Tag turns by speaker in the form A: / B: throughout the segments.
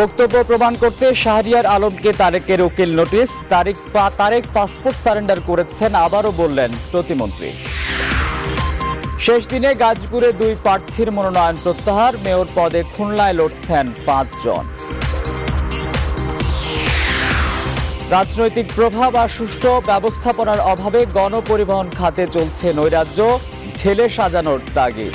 A: বক্তব্য প্রমাণ করতে শাহরিয়ার আলমকে তারেকের উকিল notice Tarek Tarek passport surrender করেছেন আবারও বললেন প্রতিমন্ত্রী শেষ দিনে গাজপুরে দুই প্রার্থীর মনোনয়ন প্রত্যাহার মেয়র পদে খুলনায় লড়ছেন পাঁচজন রাজনৈতিক প্রভাব আর সুষ্ঠু ব্যবস্থাপনার অভাবে গণপরিবহন খাতে চলছে নৈরাজ্য ঠেলে সাজানোর তাগিদ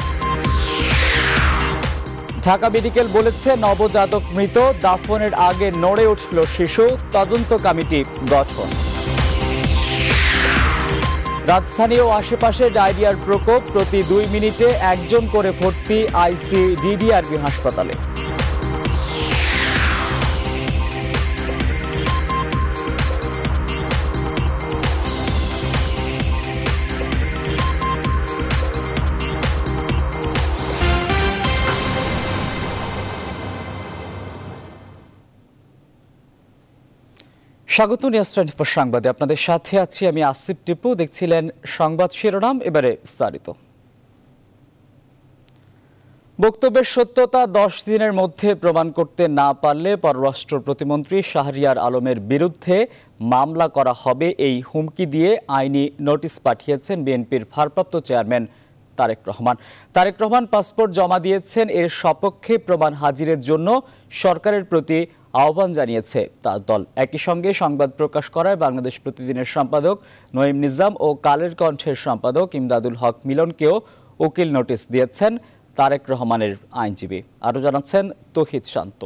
A: ঢাকা মেডিকেল বলেছে নবজাতক মৃত দাফনের আগে নড়ে উঠল শিশু তদন্ত কমিটি গঠন রাজধানী ও আশেপাশে ডায়রিয়ার প্রকোপ প্রতি দুই মিনিটে একজন করে ভর্তি আইসি ডিডিআরবি হাসপাতালে স্বাগত নিউজ টোয়েন্টি ফোর সংবাদে আপনাদের সাথে আছি আমি আসিফ টিপু দেখছিলেন সংবাদ শিরোনাম এবারে বিস্তারিত বক্তব্যের সত্যতা দশ দিনের মধ্যে প্রমাণ করতে না পারলে পররাষ্ট্র প্রতিমন্ত্রী শাহরিয়ার আলমের বিরুদ্ধে মামলা করা হবে এই হুমকি দিয়ে আইনি নোটিশ পাঠিয়েছেন বিএনপির ভারপ্রাপ্ত চেয়ারম্যান তারেক রহমান তারেক রহমান পাসপোর্ট জমা দিয়েছেন এর সপক্ষে প্রমাণ হাজিরের জন্য সরকারের প্রতি আহ্বান জানিয়েছে তার দল একই সঙ্গে সংবাদ প্রকাশ করায় বাংলাদেশ প্রতিদিনের সম্পাদক নঈম নিজাম ও কালের কণ্ঠের সম্পাদক ইমদাদুল হক মিলনকেও উকিল নোটিশ দিয়েছেন তারেক রহমানের আইনজীবী আরও জানাচ্ছেন তহিদ শান্ত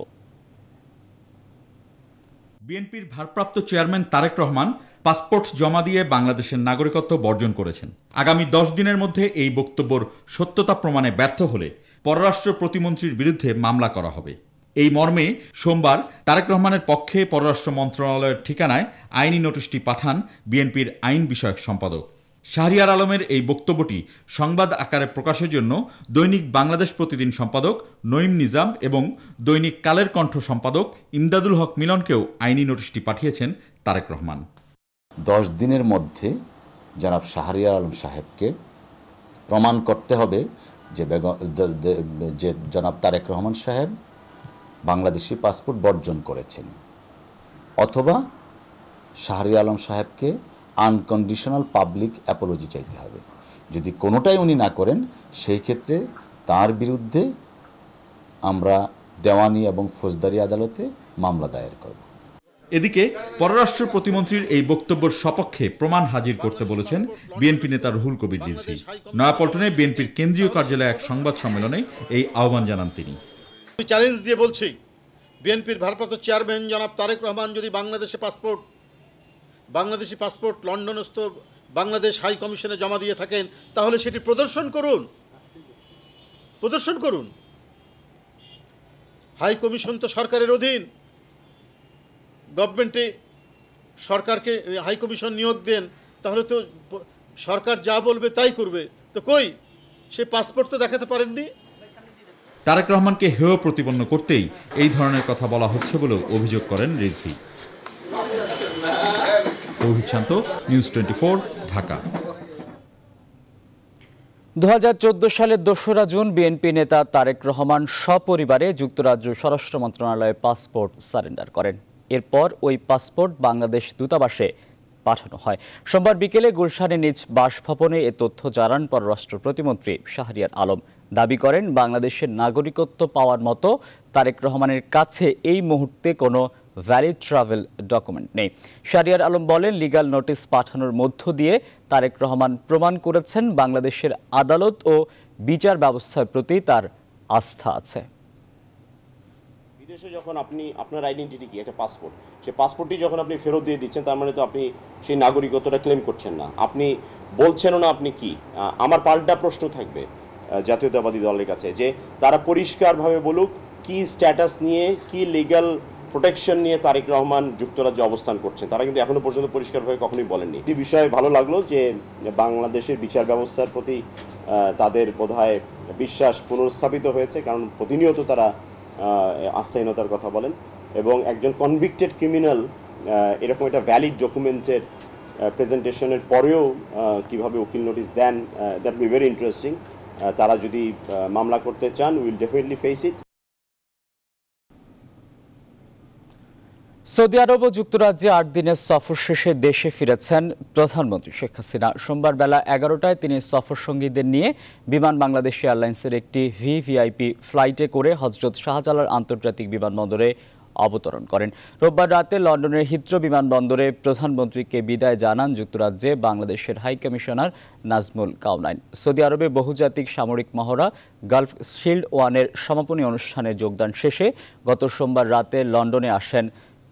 B: বিএনপির ভারপ্রাপ্ত চেয়ারম্যান তারেক রহমান পাসপোর্ট জমা দিয়ে বাংলাদেশের নাগরিকত্ব বর্জন করেছেন আগামী দশ দিনের মধ্যে এই বক্তব্যর সত্যতা প্রমাণে ব্যর্থ হলে পররাষ্ট্র প্রতিমন্ত্রীর বিরুদ্ধে মামলা করা হবে এই মর্মে সোমবার তারেক রহমানের পক্ষে পররাষ্ট্র মন্ত্রণালয়ের ঠিকানায় আইনি নোটিশটি পাঠান বিএনপির আইন বিষয়ক সম্পাদক শাহরিয়ার আলমের এই বক্তব্যটি সংবাদ আকারে প্রকাশের জন্য দৈনিক বাংলাদেশ প্রতিদিন সম্পাদক নঈম নিজাম এবং দৈনিক কালের কণ্ঠ সম্পাদক ইমদাদুল হক মিলনকেও আইনি নোটিশটি পাঠিয়েছেন তারেক রহমান দশ দিনের মধ্যে জনাব শাহরিয়ার আলম সাহেবকে প্রমাণ করতে হবে যে যে জনাব তারেক রহমান সাহেব বাংলাদেশি পাসপোর্ট বর্জন করেছেন অথবা শাহরি আলম সাহেবকে আনকন্ডিশনাল পাবলিক অ্যাপোলজি চাইতে হবে যদি কোনোটাই উনি না করেন সেই ক্ষেত্রে তার বিরুদ্ধে আমরা দেওয়ানি এবং ফৌজদারি আদালতে মামলা দায়ের করব এদিকে পররাষ্ট্র প্রতিমন্ত্রীর এই বক্তব্যের সপক্ষে প্রমাণ হাজির করতে বলেছেন বিএনপি নেতা রুহুল কবির রিজভি নয়াপল্টনে বিএনপির কেন্দ্রীয় কার্যালয়ে এক সংবাদ সম্মেলনে এই আহ্বান জানান তিনি
C: চ্যালেঞ্জ দিয়ে বলছি বিএনপির ভারপ্রাপ্ত চেয়ারম্যান জনাব তারেক রহমান যদি বাংলাদেশে পাসপোর্ট বাংলাদেশি পাসপোর্ট লন্ডনস্থ বাংলাদেশ হাই কমিশনে জমা দিয়ে থাকেন তাহলে সেটি প্রদর্শন করুন প্রদর্শন করুন হাই কমিশন তো সরকারের অধীন গভর্নমেন্টে সরকারকে হাই কমিশন নিয়োগ দেন তাহলে তো সরকার যা বলবে তাই করবে তো কই সে পাসপোর্ট তো দেখাতে পারেননি
B: তারেক রহমানকে হেয় প্রতিপন্ন করতেই এই ধরনের কথা বলা হচ্ছে বলে অভিযোগ করেন রিজভি ঢাকা
A: দু সালের দোসরা জুন বিএনপি নেতা তারেক রহমান সপরিবারে যুক্তরাজ্য স্বরাষ্ট্র মন্ত্রণালয়ে পাসপোর্ট সারেন্ডার করেন এরপর ওই পাসপোর্ট বাংলাদেশ দূতাবাসে পাঠানো হয় সোমবার বিকেলে গুলশানে নিজ বাসভবনে এ তথ্য জানান পররাষ্ট্র প্রতিমন্ত্রী শাহরিয়ার আলম দাবি করেন বাংলাদেশের নাগরিকত্ব পাওয়ার মতো তারেক রহমানের কাছে এই মুহূর্তে কোনো ভ্যালিড ট্রাভেল ডকুমেন্ট নেই শারিয়ার আলম বলেন লিগাল নোটিশ পাঠানোর মধ্য দিয়ে তারেক রহমান প্রমাণ করেছেন বাংলাদেশের আদালত ও বিচার ব্যবস্থার প্রতি তার আস্থা আছে
D: বিদেশে যখন আপনি আপনার আইডেন্টিটি কি একটা পাসপোর্ট সেই পাসপোর্টটি যখন আপনি ফেরত দিয়ে দিচ্ছেন তার মানে তো আপনি সেই নাগরিকত্বটা ক্লেম করছেন না আপনি বলছেনও না আপনি কি আমার পাল্টা প্রশ্ন থাকবে জাতীয়তাবাদী দলের কাছে যে তারা পরিষ্কারভাবে বলুক কি স্ট্যাটাস নিয়ে কি লিগাল প্রোটেকশন নিয়ে তারেক রহমান যুক্তরাজ্যে অবস্থান করছেন তারা কিন্তু এখনও পর্যন্ত পরিষ্কারভাবে কখনোই বলেননি এই বিষয়ে ভালো লাগলো যে বাংলাদেশের বিচার ব্যবস্থার প্রতি তাদের বোধহয় বিশ্বাস পুনর্স্থাপিত হয়েছে কারণ প্রতিনিয়ত তারা আস্থাহীনতার কথা বলেন এবং একজন কনভিক্টেড ক্রিমিনাল এরকম একটা ভ্যালিড ডকুমেন্টের প্রেজেন্টেশনের পরেও কিভাবে উকিল নোটিশ দেন দ্যাট বি ভেরি ইন্টারেস্টিং তারা যদি মামলা করতে চান উইল ডেফিনেটলি ফেস ইট
A: সৌদি আরব ও যুক্তরাজ্যে আট দিনের সফর শেষে দেশে ফিরেছেন প্রধানমন্ত্রী শেখ হাসিনা সোমবার বেলা এগারোটায় তিনি সফর সঙ্গীদের নিয়ে বিমান বাংলাদেশ এয়ারলাইন্সের একটি ভিভিআইপি ফ্লাইটে করে হজরত শাহজালাল আন্তর্জাতিক বিমানবন্দরে অবতরণ করেন রোববার রাতে লন্ডনের হিত্র বিমানবন্দরে প্রধানমন্ত্রীকে বিদায় জানান যুক্তরাজ্যে বাংলাদেশের হাইকমিশনার নাজমুল কাউনাইন সৌদি আরবে বহুজাতিক সামরিক মহড়া গালফ শিল্ড ওয়ানের সমাপনী অনুষ্ঠানে যোগদান শেষে গত সোমবার রাতে লন্ডনে আসেন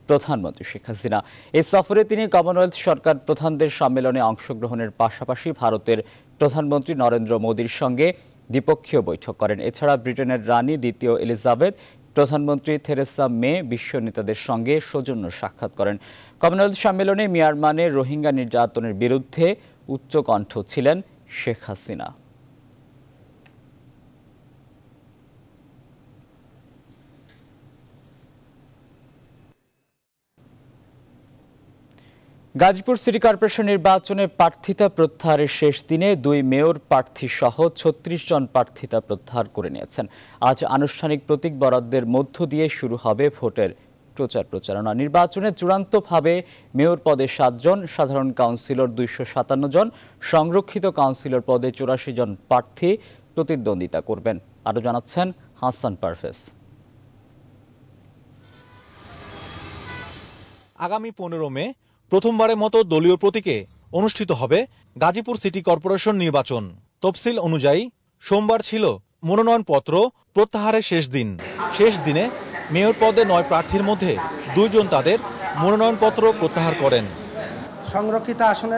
A: প্রধানমন্ত্রী শেখ হাসিনা এই সফরে তিনি কমনওয়েলথ সরকার প্রধানদের সম্মেলনে অংশগ্রহণের পাশাপাশি ভারতের প্রধানমন্ত্রী নরেন্দ্র মোদীর সঙ্গে দ্বিপক্ষীয় বৈঠক করেন এছাড়া ব্রিটেনের রানী দ্বিতীয় এলিজাবেথ প্রধানমন্ত্রী থেরেসা মে বিশ্ব নেতাদের সঙ্গে সৌজন্য সাক্ষাৎ করেন কমনওয়েলথ সম্মেলনে মিয়ানমারে রোহিঙ্গা নির্যাতনের বিরুদ্ধে উচ্চকণ্ঠ ছিলেন শেখ হাসিনা গাজীপুর সিটি কর্পোরেশন নির্বাচনে প্রার্থিতা প্রত্যাহারের শেষ দিনে দুই মেয়র প্রার্থী সহ ছত্রিশ জন প্রার্থিতা প্রত্যাহার করে নিয়েছেন আজ আনুষ্ঠানিক প্রতীক বরাদ্দের মধ্য দিয়ে শুরু হবে ভোটের প্রচার প্রচারণা নির্বাচনে চূড়ান্তভাবে মেয়র পদে সাতজন সাধারণ কাউন্সিলর দুইশো সাতান্ন জন সংরক্ষিত কাউন্সিলর পদে চুরাশি জন প্রার্থী প্রতিদ্বন্দ্বিতা করবেন আরও জানাচ্ছেন হাসান পারফেস
E: আগামী পনেরো মে প্রথমবারের মতো দলীয় প্রতীকে অনুষ্ঠিত হবে গাজীপুর সিটি কর্পোরেশন নির্বাচন তফসিল অনুযায়ী সোমবার ছিল মনোনয়নপত্র প্রত্যাহারের শেষ দিন শেষ দিনে মেয়র পদে নয় প্রার্থীর মধ্যে দুইজন তাদের
B: মনোনয়নপত্র প্রত্যাহার করেন
D: সংরক্ষিত আসনে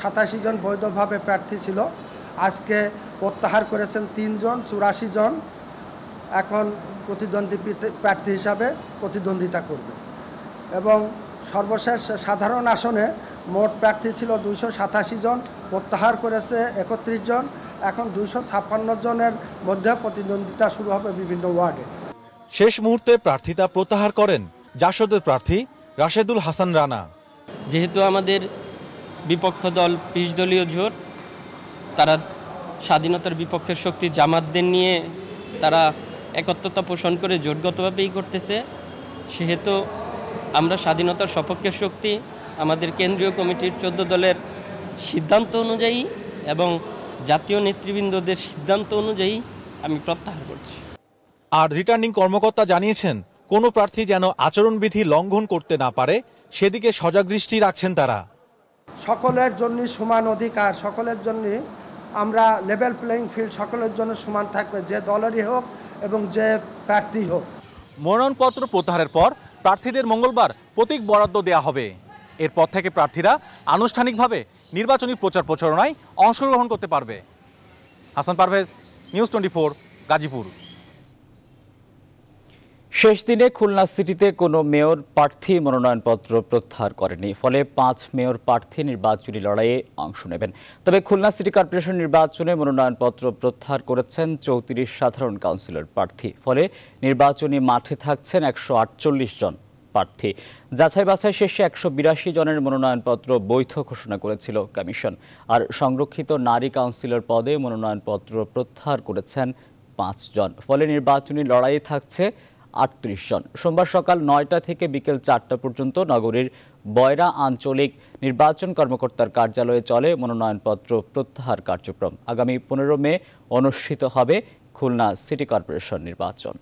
D: সাতাশি জন বৈধভাবে প্রার্থী ছিল আজকে প্রত্যাহার করেছেন তিনজন চুরাশি জন এখন প্রতিদ্বন্দ্বী প্রার্থী হিসাবে প্রতিদ্বন্দ্বিতা করবে এবং সর্বশেষ সাধারণ আসনে মোট প্রার্থী ছিল দুইশো সাতাশি জন প্রত্যাহার করেছে একত্রিশ জন এখন দুইশো ছাপ্পান্ন জনের মধ্যে প্রতিদ্বন্দ্বিতা শুরু হবে
E: বিভিন্ন ওয়ার্ডে শেষ মুহূর্তে প্রার্থিতা প্রত্যাহার করেন জাসদের প্রার্থী রাশেদুল হাসান রানা
A: যেহেতু আমাদের বিপক্ষ দল পিস দলীয় জোট তারা স্বাধীনতার বিপক্ষের শক্তি জামাতদের নিয়ে তারা একত্রতা পোষণ করে জোটগতভাবেই করতেছে সেহেতু আমরা স্বাধীনতার সপক্ষের শক্তি আমাদের কেন্দ্রীয় কমিটির চোদ্দ দলের সিদ্ধান্ত অনুযায়ী এবং জাতীয় নেতৃবৃন্দদের সিদ্ধান্ত অনুযায়ী আমি প্রত্যাহার করছি
E: আর রিটার্নিং কর্মকর্তা জানিয়েছেন কোনো প্রার্থী যেন আচরণবিধি লঙ্ঘন করতে না পারে সেদিকে সজাগ দৃষ্টি রাখছেন তারা
D: সকলের জন্য সমান অধিকার সকলের
E: জন্য আমরা লেভেল প্লেয়িং ফিল্ড সকলের জন্য সমান থাকবে যে দলেরই হোক এবং যে প্রার্থী হোক মনোনয়নপত্র প্রত্যাহারের পর প্রার্থীদের মঙ্গলবার প্রতীক বরাদ্দ দেয়া হবে এরপর থেকে প্রার্থীরা আনুষ্ঠানিকভাবে নির্বাচনী প্রচার প্রচারণায় অংশগ্রহণ করতে পারবে Hasan Parvez news twenty four Gazipur
A: শেষ দিনে খুলনা সিটিতে কোনো মেয়র প্রার্থী মনোনয়নপত্র প্রত্যাহার করেনি ফলে পাঁচ মেয়র প্রার্থী নির্বাচনী লড়াইয়ে অংশ নেবেন তবে খুলনা সিটি কর্পোরেশন নির্বাচনে মনোনয়নপত্র প্রত্যাহার করেছেন চৌত্রিশ সাধারণ কাউন্সিলর প্রার্থী ফলে নির্বাচনী মাঠে থাকছেন একশো আটচল্লিশ জন প্রার্থী যাচাই বাছাই শেষে একশো বিরাশি জনের মনোনয়নপত্র বৈধ ঘোষণা করেছিল কমিশন আর সংরক্ষিত নারী কাউন্সিলর পদে মনোনয়নপত্র প্রত্যাহার করেছেন পাঁচজন ফলে নির্বাচনী লড়াইয়ে থাকছে আটত্রিশ জন সোমবার সকাল নয়টা থেকে বিকেল চারটা পর্যন্ত নগরীর বয়রা আঞ্চলিক নির্বাচন কর্মকর্তার কার্যালয়ে চলে মনোনয়নপত্র প্রত্যাহার কার্যক্রম আগামী পনেরো মে অনুষ্ঠিত হবে খুলনা সিটি কর্পোরেশন নির্বাচন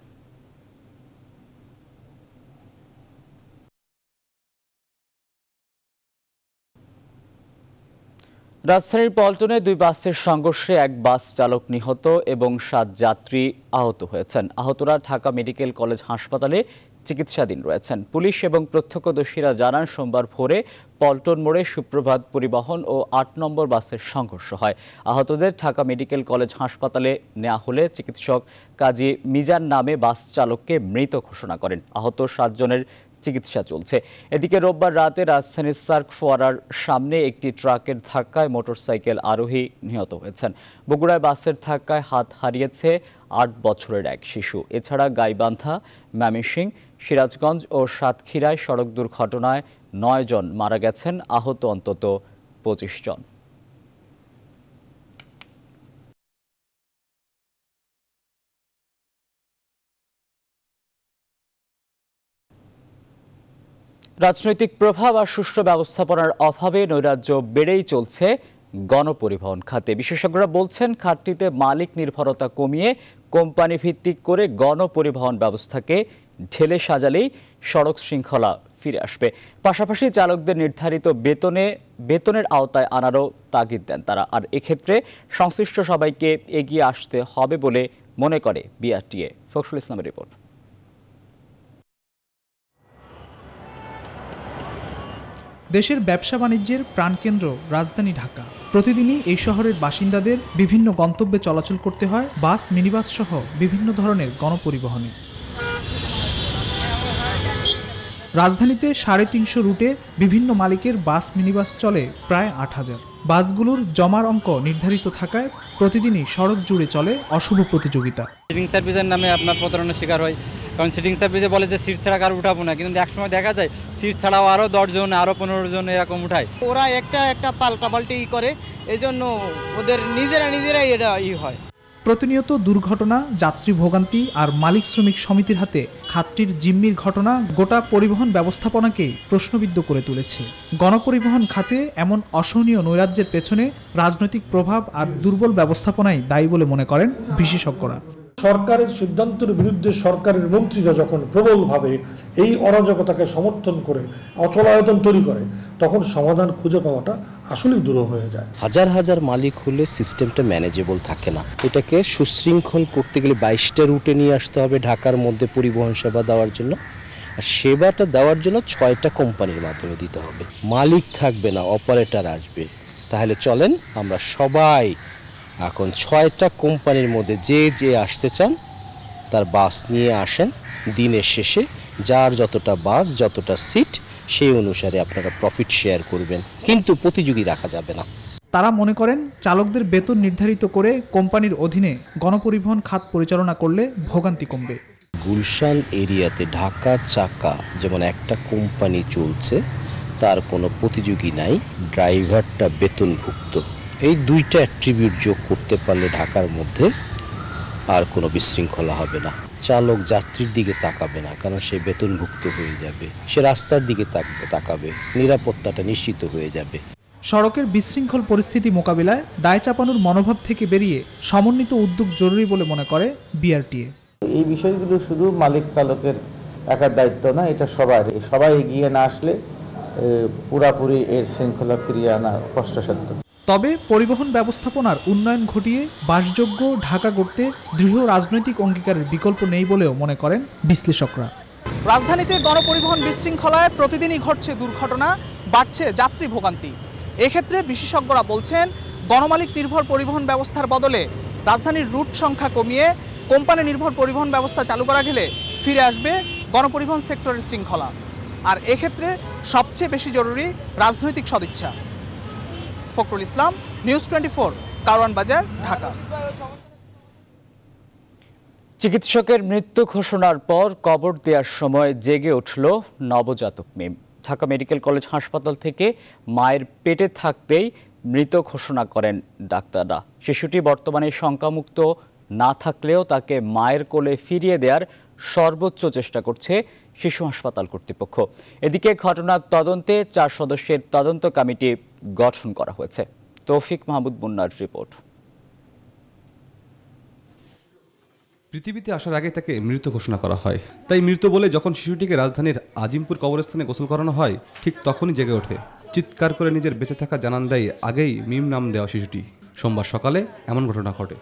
A: রাজধানীর পল্টনে দুই বাসের সংঘর্ষে এক বাস চালক নিহত এবং সাত যাত্রী আহত হয়েছেন আহতরা ঢাকা মেডিকেল কলেজ হাসপাতালে চিকিৎসাধীন রয়েছেন পুলিশ এবং প্রত্যক্ষদর্শীরা জানান সোমবার ভোরে পল্টন মোড়ে সুপ্রভাত পরিবহন ও আট নম্বর বাসের সংঘর্ষ হয় আহতদের ঢাকা মেডিকেল কলেজ হাসপাতালে নেওয়া হলে চিকিৎসক কাজী মিজান নামে বাস চালককে মৃত ঘোষণা করেন আহত সাতজনের চিকিৎসা চলছে এদিকে রোববার রাতে রাজধানীর সার্ক ফোয়ারার সামনে একটি ট্রাকের ধাক্কায় মোটরসাইকেল আরোহী নিহত হয়েছেন বগুড়ায় বাসের ধাক্কায় হাত হারিয়েছে আট বছরের এক শিশু এছাড়া গাইবান্ধা ম্যামিসিং সিরাজগঞ্জ ও সাতক্ষীরায় সড়ক দুর্ঘটনায় নয় জন মারা গেছেন আহত অন্তত পঁচিশ জন রাজনৈতিক প্রভাব আর সুষ্ঠু ব্যবস্থাপনার অভাবে নৈরাজ্য বেড়েই চলছে গণপরিবহন খাতে বিশেষজ্ঞরা বলছেন খাতটিতে মালিক নির্ভরতা কমিয়ে কোম্পানি ভিত্তিক করে গণপরিবহন ব্যবস্থাকে ঢেলে সাজালেই সড়ক শৃঙ্খলা ফিরে আসবে পাশাপাশি চালকদের নির্ধারিত বেতনে বেতনের আওতায় আনারও তাগিদ দেন তারা আর এক্ষেত্রে সংশ্লিষ্ট সবাইকে এগিয়ে আসতে হবে বলে মনে করে বিআরটিএ ফখরুল ইসলামের রিপোর্ট
F: দেশের ব্যবসা বাণিজ্যের প্রাণকেন্দ্র রাজধানী ঢাকা প্রতিদিনই এই শহরের বাসিন্দাদের বিভিন্ন গন্তব্যে চলাচল করতে হয় বাস মিনিবাস সহ বিভিন্ন ধরনের গণপরিবহনে রাজধানীতে সাড়ে তিনশো রুটে বিভিন্ন মালিকের বাস মিনিবাস চলে প্রায় আট হাজার বাসগুলোর জমার অঙ্ক নির্ধারিত থাকায় প্রতিদিনই সড়ক জুড়ে চলে অশুভ প্রতিযোগিতা
E: সিটিং সার্ভিসের নামে আপনার প্রতারণার শিকার হয় কারণ সিটিং সার্ভিসে বলে যে সিট ছাড়া কারো উঠাবো না কিন্তু একসময় দেখা যায় সিট ছাড়াও আরও দশজন আরও পনেরো জন এরকম উঠায়
A: ওরা একটা একটা পাল্টাপাল্টি করে এজন্য
F: ওদের নিজেরা নিজেরাই এটা ই হয় প্রতিনিয়ত দুর্ঘটনা যাত্রী ভোগান্তি আর মালিক শ্রমিক সমিতির হাতে খাতটির জিম্মির ঘটনা গোটা পরিবহন ব্যবস্থাপনাকে প্রশ্নবিদ্ধ করে তুলেছে গণপরিবহন খাতে এমন অসহনীয় নৈরাজ্যের পেছনে রাজনৈতিক প্রভাব আর দুর্বল ব্যবস্থাপনাই দায়ী বলে মনে করেন বিশেষজ্ঞরা সরকারের সিদ্ধান্তের
D: বিরুদ্ধে সরকারের মন্ত্রীরা যখন প্রবলভাবে এই অরাজকতাকে সমর্থন করে অচলায়তন তৈরি করে তখন সমাধান খুঁজে পাওয়াটা আসলেই দূর হয়ে যায় হাজার হাজার মালিক হলে সিস্টেমটা ম্যানেজেবল থাকে না এটাকে সুশৃঙ্খল করতে গেলে বাইশটা রুটে নিয়ে আসতে হবে ঢাকার মধ্যে পরিবহন সেবা দেওয়ার জন্য আর সেবাটা দেওয়ার জন্য ছয়টা কোম্পানির মাধ্যমে দিতে হবে মালিক থাকবে না অপারেটর আসবে তাহলে চলেন আমরা সবাই এখন ছয়টা কোম্পানির মধ্যে যে যে আসতে চান তার বাস নিয়ে আসেন দিনের শেষে যার যতটা বাস যতটা সিট সেই অনুসারে আপনারা প্রফিট শেয়ার করবেন কিন্তু প্রতিযোগী রাখা যাবে না তারা মনে করেন
F: চালকদের বেতন নির্ধারিত করে কোম্পানির অধীনে গণপরিবহন খাত পরিচালনা করলে ভোগান্তি কমবে
D: গুলশান এরিয়াতে ঢাকা চাকা যেমন একটা কোম্পানি চলছে তার কোনো প্রতিযোগী নাই ড্রাইভারটা বেতনভুক্ত এই দুইটা অ্যাট্রিবিউট যোগ করতে পারলে ঢাকার মধ্যে আর কোনো বিশৃঙ্খলা হবে না চালক যাত্রীর দিকে তাকাবে না কারণ সে বেতনভুক্ত হয়ে যাবে সে রাস্তার দিকে তাকাবে নিরাপত্তাটা নিশ্চিত হয়ে যাবে
F: সড়কের বিশৃঙ্খল পরিস্থিতি মোকাবিলায় দায় চাপানোর মনোভাব থেকে বেরিয়ে সমন্বিত উদ্যোগ জরুরি বলে মনে করে
D: বিআরটিএ
C: এই বিষয়গুলো শুধু মালিক চালকের একার দায়িত্ব না এটা সবার সবাই এগিয়ে না আসলে পুরাপুরি এর শৃঙ্খলা ফিরিয়ে আনা কষ্টসাধ্য তবে পরিবহন
F: ব্যবস্থাপনার উন্নয়ন ঘটিয়ে বাসযোগ্য ঢাকা করতে দৃঢ় রাজনৈতিক অঙ্গীকারের বিকল্প নেই বলেও মনে করেন বিশ্লেষকরা রাজধানীতে গণপরিবহন বিশৃঙ্খলায় প্রতিদিনই ঘটছে দুর্ঘটনা বাড়ছে যাত্রী ভোগান্তি এক্ষেত্রে বিশেষজ্ঞরা বলছেন গণমালিক নির্ভর পরিবহন ব্যবস্থার বদলে রাজধানীর রুট সংখ্যা কমিয়ে কোম্পানি নির্ভর পরিবহন ব্যবস্থা চালু করা গেলে ফিরে আসবে গণপরিবহন সেক্টরের শৃঙ্খলা আর এক্ষেত্রে সবচেয়ে বেশি জরুরি রাজনৈতিক সদিচ্ছা Fakhrul Islam news twenty four বাজার ঢাকা
A: চিকিৎসকের মৃত্যু ঘোষণার পর কবর দেওয়ার সময় জেগে উঠল নবজাতক মেম ঢাকা মেডিকেল কলেজ হাসপাতাল থেকে মায়ের পেটে থাকতেই মৃত ঘোষণা করেন ডাক্তাররা শিশুটি বর্তমানে শঙ্কামুক্ত না থাকলেও তাকে মায়ের কোলে ফিরিয়ে দেওয়ার সর্বোচ্চ চেষ্টা করছে শিশু হাসপাতাল কর্তৃপক্ষ এদিকে ঘটনার তদন্তে চার সদস্যের তদন্ত কমিটি গঠন করা হয়েছে তৌফিক মাহমুদ মুন্নার রিপোর্ট
E: পৃথিবীতে আসার আগে তাকে মৃত ঘোষণা করা হয় তাই মৃত বলে যখন শিশুটিকে রাজধানীর আজিমপুর কবরস্থানে গোসল করানো হয় ঠিক তখনই জেগে ওঠে চিৎকার করে নিজের বেঁচে থাকা জানান দেয় আগেই মিম নাম দেওয়া শিশুটি সোমবার সকালে এমন ঘটনা ঘটে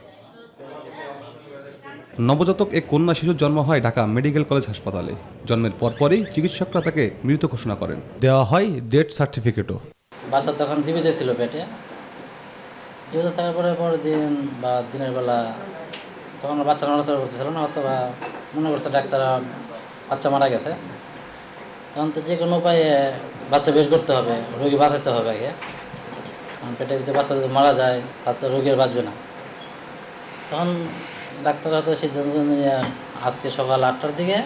E: নবজাতক এক কন্যা শিশুর জন্ম হয় ঢাকা মেডিকেল কলেজ হাসপাতালে জন্মের পরপরই চিকিৎসকরা তাকে মৃত ঘোষণা করেন দেওয়া হয় ডেথ সার্টিফিকেটও
A: বাচ্চা তখন জীবিত ছিল পেটে জীবিত থাকার পরে পরের দিন বা দিনের বেলা তখন বাচ্চা নড়াচড়া করতেছিল না অথবা মনে করছে ডাক্তার বাচ্চা মারা গেছে তখন তো যে কোনো উপায়ে বাচ্চা বের করতে হবে রোগী বাঁচাতে হবে আগে কারণ পেটের ভিতরে বাচ্চা যদি মারা যায় তাতে রোগী আর বাঁচবে না
E: তখন ডাক্তার হয়তো সিদ্ধান্ত নিয়ে আজকে সকাল আটটার দিকে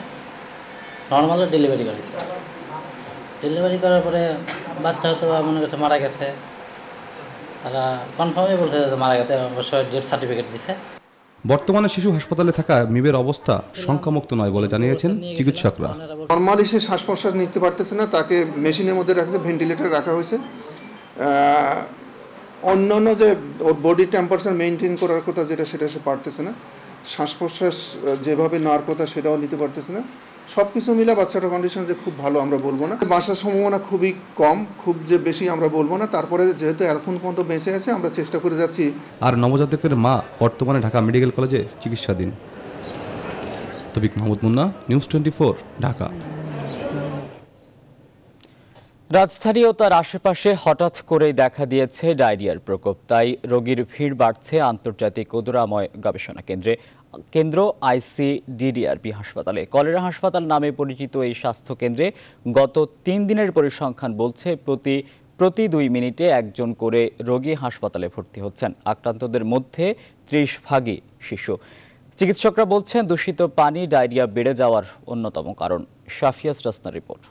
E: নর্মালও ডেলিভারি করেছে ডেলিভারি
A: করার পরে বাচ্চা হয়তো বা মনে করছে মারা গেছে তারা কনফার্মই বলছে মারা গেছে অবশ্যই ডেট সার্টিফিকেট দিছে
E: বর্তমানে শিশু হাসপাতালে থাকা মিবের অবস্থা শঙ্কামুক্ত নয় বলে জানিয়েছেন চিকিৎসকরা
G: নর্মালি সে শ্বাস প্রশ্বাস নিতে পারতেছে না তাকে মেশিনের মধ্যে রাখছে ভেন্টিলেটার রাখা হয়েছে অন্যান্য যে ওর বডি টেম্পারেচার মেনটেন করার কথা যেটা সেটা সে পারতেছে না শ্বাস প্রশ্বাস যেভাবে নেওয়ার কথা সেটাও নিতে পারতেছে না সব কিছু মিলে বাচ্চাটার কন্ডিশন যে খুব ভালো আমরা বলবো না বাসার সম্ভাবনা খুবই কম খুব যে বেশি আমরা বলবো না তারপরে যেহেতু এখন পর্যন্ত বেঁচে আছে আমরা চেষ্টা করে যাচ্ছি
E: আর নবজাতকের মা বর্তমানে ঢাকা মেডিকেল কলেজে চিকিৎসাধীন তবিক মাহমুদ মুন্না নিউজ টোয়েন্টি ঢাকা
A: রাজধানী ও তার আশেপাশে হঠাৎ করেই দেখা দিয়েছে ডায়রিয়ার প্রকোপ তাই রোগীর ভিড় বাড়ছে আন্তর্জাতিক উদরাময় গবেষণা কেন্দ্রে কেন্দ্র আইসিডিডিআরপি হাসপাতালে কলেরা হাসপাতাল নামে পরিচিত এই স্বাস্থ্য কেন্দ্রে গত তিন দিনের পরিসংখ্যান বলছে প্রতি প্রতি দুই মিনিটে একজন করে রোগী হাসপাতালে ভর্তি হচ্ছেন আক্রান্তদের মধ্যে ত্রিশ ভাগই শিশু চিকিৎসকরা বলছেন দূষিত পানি ডায়রিয়া বেড়ে যাওয়ার অন্যতম কারণ সাফিয়াস রাসনার রিপোর্ট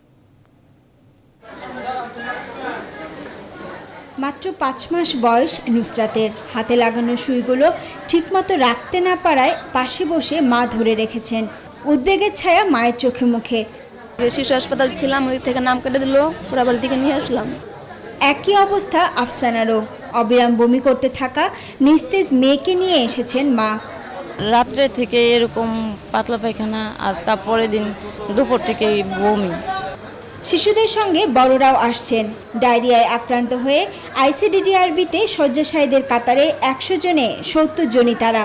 H: মাত্র পাঁচ মাস বয়স নুসরাতের হাতে লাগানো সুইগুলো ঠিকমতো রাখতে না পারায় পাশে বসে মা ধরে রেখেছেন উদ্বেগের ছায়া মায়ের চোখে মুখে শিশু হাসপাতাল ছিলাম ওই থেকে নাম কেটে দিল পুরাবার দিকে নিয়ে আসলাম একই অবস্থা আফসানারও অবিরাম বমি করতে থাকা নিস্তেজ মেয়েকে নিয়ে এসেছেন মা রাত্রে থেকে এরকম পাতলা পায়খানা আর তারপরের দিন দুপুর থেকে বমি শিশুদের সঙ্গে বড়রাও আসছেন ডায়রিয়ায় আক্রান্ত হয়ে আইসিডিডিআরবিতে শয্যাশায়ীদের কাতারে একশো জনে সত্তর জনই তারা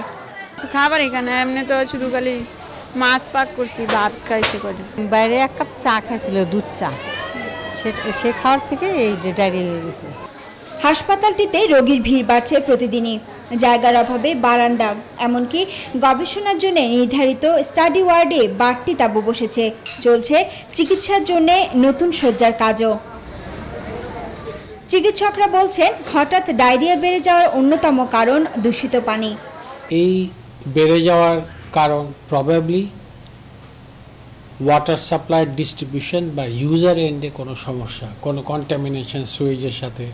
H: খাবার এখানে এমনি তো শুধু খালি মাছ পাক করছি ভাত খাইছে করে বাইরে এক কাপ চা খাইছিল দুধ চা সে খাওয়ার থেকে এই ডায়রিয়া হয়ে গেছে হাসপাতালটিতে রোগীর ভিড় বাড়ছে প্রতিদিনই জায়গার অভাবে বারান্দা এমনকি গবেষণার জন্য নির্ধারিত স্টাডি ওয়ার্ডে বাড়তি তাবু বসেছে চলছে চিকিৎসার জন্য নতুন শয্যার কাজও চিকিৎসকরা বলছেন হঠাৎ ডায়রিয়া বেড়ে যাওয়ার অন্যতম কারণ দূষিত পানি
I: এই বেড়ে যাওয়ার কারণ প্রবাবলি ওয়াটার সাপ্লাই ডিস্ট্রিবিউশন বা ইউজার এন্ডে কোনো সমস্যা কোনো কন্টামিনেশন সুইজের সাথে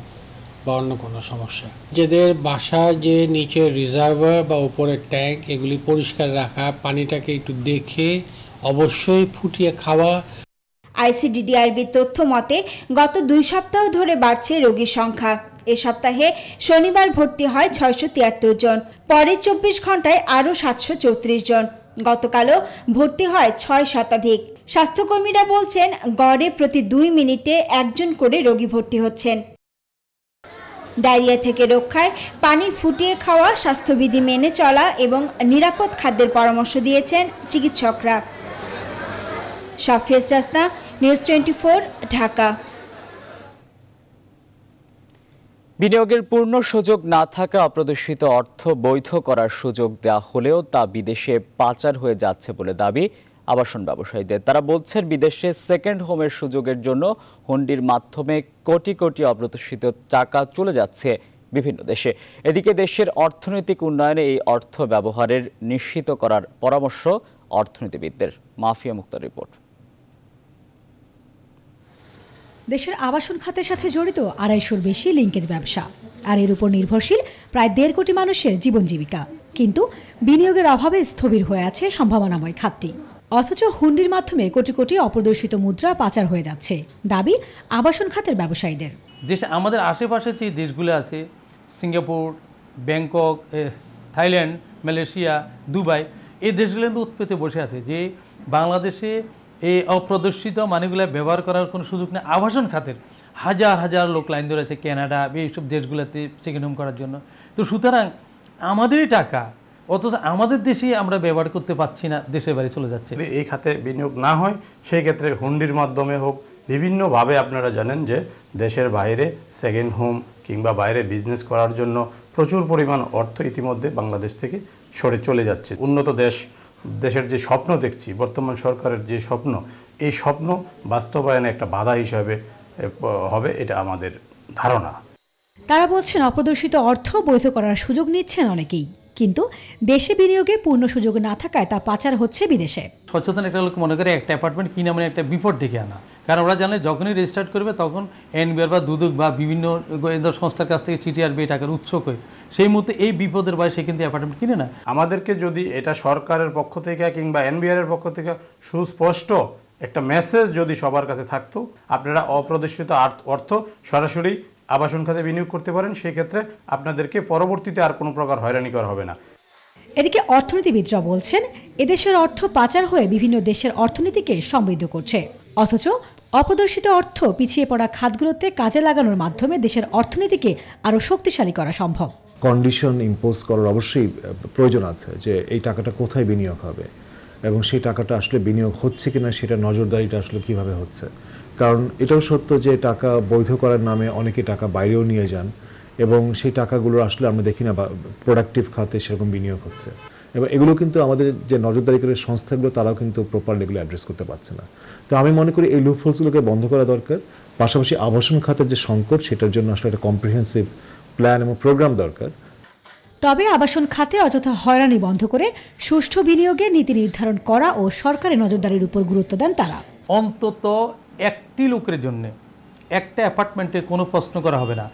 C: বা অন্য কোনো সমস্যা
I: যেদের বাসা যে নিচে রিজার্ভার বা উপরের ট্যাঙ্ক এগুলি পরিষ্কার রাখা পানিটাকে একটু দেখে অবশ্যই ফুটিয়ে খাওয়া
H: আইসিডিডিআরবির তথ্য মতে গত দুই সপ্তাহ ধরে বাড়ছে রোগীর সংখ্যা এ সপ্তাহে শনিবার ভর্তি হয় ছয়শো তিয়াত্তর জন পরের চব্বিশ ঘন্টায় আরও সাতশো চৌত্রিশ জন গতকালও ভর্তি হয় ছয় শতাধিক স্বাস্থ্যকর্মীরা বলছেন গড়ে প্রতি দুই মিনিটে একজন করে রোগী ভর্তি হচ্ছেন ডায়রিয়া থেকে রক্ষায় পানি ফুটিয়ে খাওয়া স্বাস্থ্যবিধি মেনে চলা এবং নিরাপদ খাদ্যের পরামর্শ দিয়েছেন চিকিৎসকরা সাফিয়া জাসনা নিউজ টোয়েন্টি ঢাকা
A: বিনিয়োগের পূর্ণ সুযোগ না থাকা অপ্রদর্শিত অর্থ বৈধ করার সুযোগ দেওয়া হলেও তা বিদেশে পাচার হয়ে যাচ্ছে বলে দাবি আবাসন ব্যবসায়ীদের তারা বলছেন বিদেশে সেকেন্ড হোমের সুযোগের জন্য হুন্ডির মাধ্যমে কোটি কোটি অপ্রত্যাশিত টাকা চলে যাচ্ছে বিভিন্ন দেশে এদিকে দেশের অর্থনৈতিক উন্নয়নে এই অর্থ ব্যবহারের নিশ্চিত করার পরামর্শ অর্থনীতিবিদদের মাফিয়া মুক্ত রিপোর্ট
J: দেশের আবাসন খাতের সাথে জড়িত আড়াইশোর বেশি লিঙ্কেজ ব্যবসা আর এর উপর নির্ভরশীল প্রায় দেড় কোটি মানুষের জীবন জীবিকা কিন্তু বিনিয়োগের অভাবে স্থবির হয়ে আছে সম্ভাবনাময় খাতটি অথচ হুন্ডির মাধ্যমে কোটি কোটি অপ্রদর্শিত মুদ্রা পাচার হয়ে যাচ্ছে দাবি আবাসন খাতের ব্যবসায়ীদের
E: দেশে আমাদের আশেপাশে যে দেশগুলো আছে Singapore Bangkok Thailand Malaysia Dubai এই দেশগুলো কিন্তু উৎপেতে বসে আছে যে বাংলাদেশে এই অপ্রদর্শিত মানিগুলো ব্যবহার করার কোনো সুযোগ নেই আবাসন খাতের হাজার হাজার লোক লাইন ধরে আছে ক্যানাডা এইসব দেশগুলোতে সেকেন্ড হোম করার জন্য তো সুতরাং আমাদেরই টাকা অথচ আমাদের দেশে আমরা ব্যবহার করতে পারছি না দেশের বাইরে চলে যাচ্ছে এই খাতে বিনিয়োগ না হয় সেই ক্ষেত্রে হুন্ডির মাধ্যমে হোক বিভিন্নভাবে আপনারা জানেন যে দেশের বাইরে সেকেন্ড হোম কিংবা বাইরে বিজনেস করার জন্য প্রচুর পরিমাণ অর্থ ইতিমধ্যে বাংলাদেশ থেকে সরে চলে যাচ্ছে উন্নত দেশ দেশের যে স্বপ্ন দেখছি বর্তমান সরকারের যে স্বপ্ন এই স্বপ্ন বাস্তবায়নে একটা বাধা হিসাবে হবে এটা আমাদের ধারণা
J: তারা বলছেন অপ্রদর্শিত অর্থ বৈধ করার সুযোগ নিচ্ছেন অনেকেই কিন্তু দেশে বিনিয়োগে পূর্ণ সুযোগ না থাকায় তা পাচার হচ্ছে বিদেশে
E: সচেতন একটা লোক মনে করে একটা অ্যাপার্টমেন্ট কিনা মানে একটা বিপদ ডেকে আনা কারণ ওরা জানে যখনই রেজিস্টার্ট করবে তখন এনবিআর বা দুদক বা বিভিন্ন গোয়েন্দা সংস্থার কাছ থেকে চিঠি আসবে এই টাকার উৎস করে সেই মুহূর্তে এই বিপদের বাইরে সে কিন্তু অ্যাপার্টমেন্ট কিনে না আমাদেরকে যদি এটা সরকারের পক্ষ থেকে কিংবা এনবিআর এর পক্ষ থেকে সুস্পষ্ট একটা মেসেজ যদি সবার কাছে থাকতো আপনারা অপ্রদর্শিত অর্থ সরাসরি আবাসন খাতে বিনিয়োগ করতে পারেন সেই ক্ষেত্রে আপনাদেরকে পরবর্তীতে আর কোনো প্রকার হয়রানি করা হবে না
J: এদিকে অর্থনীতিবিদরা বলছেন এদেশের অর্থ পাচার হয়ে বিভিন্ন দেশের অর্থনীতিকে সমৃদ্ধ করছে অথচ অপ্রদর্শিত অর্থ পিছিয়ে পড়া খাতগুলোতে কাজে লাগানোর মাধ্যমে দেশের অর্থনীতিকে আরও শক্তিশালী করা সম্ভব
D: কন্ডিশন ইম্পোজ করার অবশ্যই প্রয়োজন আছে যে এই টাকাটা কোথায় বিনিয়োগ হবে এবং সেই টাকাটা আসলে বিনিয়োগ হচ্ছে কিনা সেটা নজরদারিটা আসলে কিভাবে হচ্ছে কারণ এটাও সত্য যে টাকা বৈধ করার নামে অনেকে টাকা বাইরেও নিয়ে যান এবং সেই টাকাগুলো আসলে আমরা দেখি না বা প্রোডাক্টিভ খাতে সেরকম বিনিয়োগ হচ্ছে এবং এগুলো কিন্তু আমাদের যে নজরদারি করে সংস্থাগুলো তারাও কিন্তু প্রপারলি এগুলো অ্যাড্রেস করতে পারছে না তো আমি মনে করি এই লুপহোলসগুলোকে বন্ধ করা দরকার পাশাপাশি আবাসন খাতের যে সংকট সেটার জন্য আসলে একটা কম্প্রিহেন্সিভ প্ল্যান এবং প্রোগ্রাম দরকার
J: তবে আবাসন খাতে অযথা হয়রানি বন্ধ করে সুষ্ঠু বিনিয়োগে নীতি নির্ধারণ করা ও সরকারের নজরদারির উপর গুরুত্ব দেন তারা
E: অন্তত একটি লোকের জন্য
A: একটা অ্যাপার্টমেন্টে কোনো প্রশ্ন করা হবে না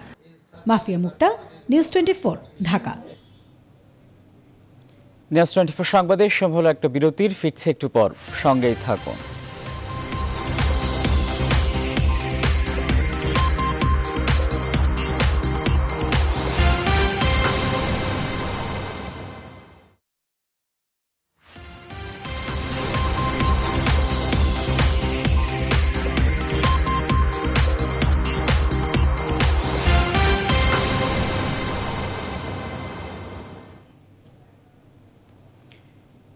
J: Mafia Mukta news twenty Dhaka
A: news twenty four সংবাদে সম্ভব একটা বিরতির ফিরছে একটু পর সঙ্গেই থাকুন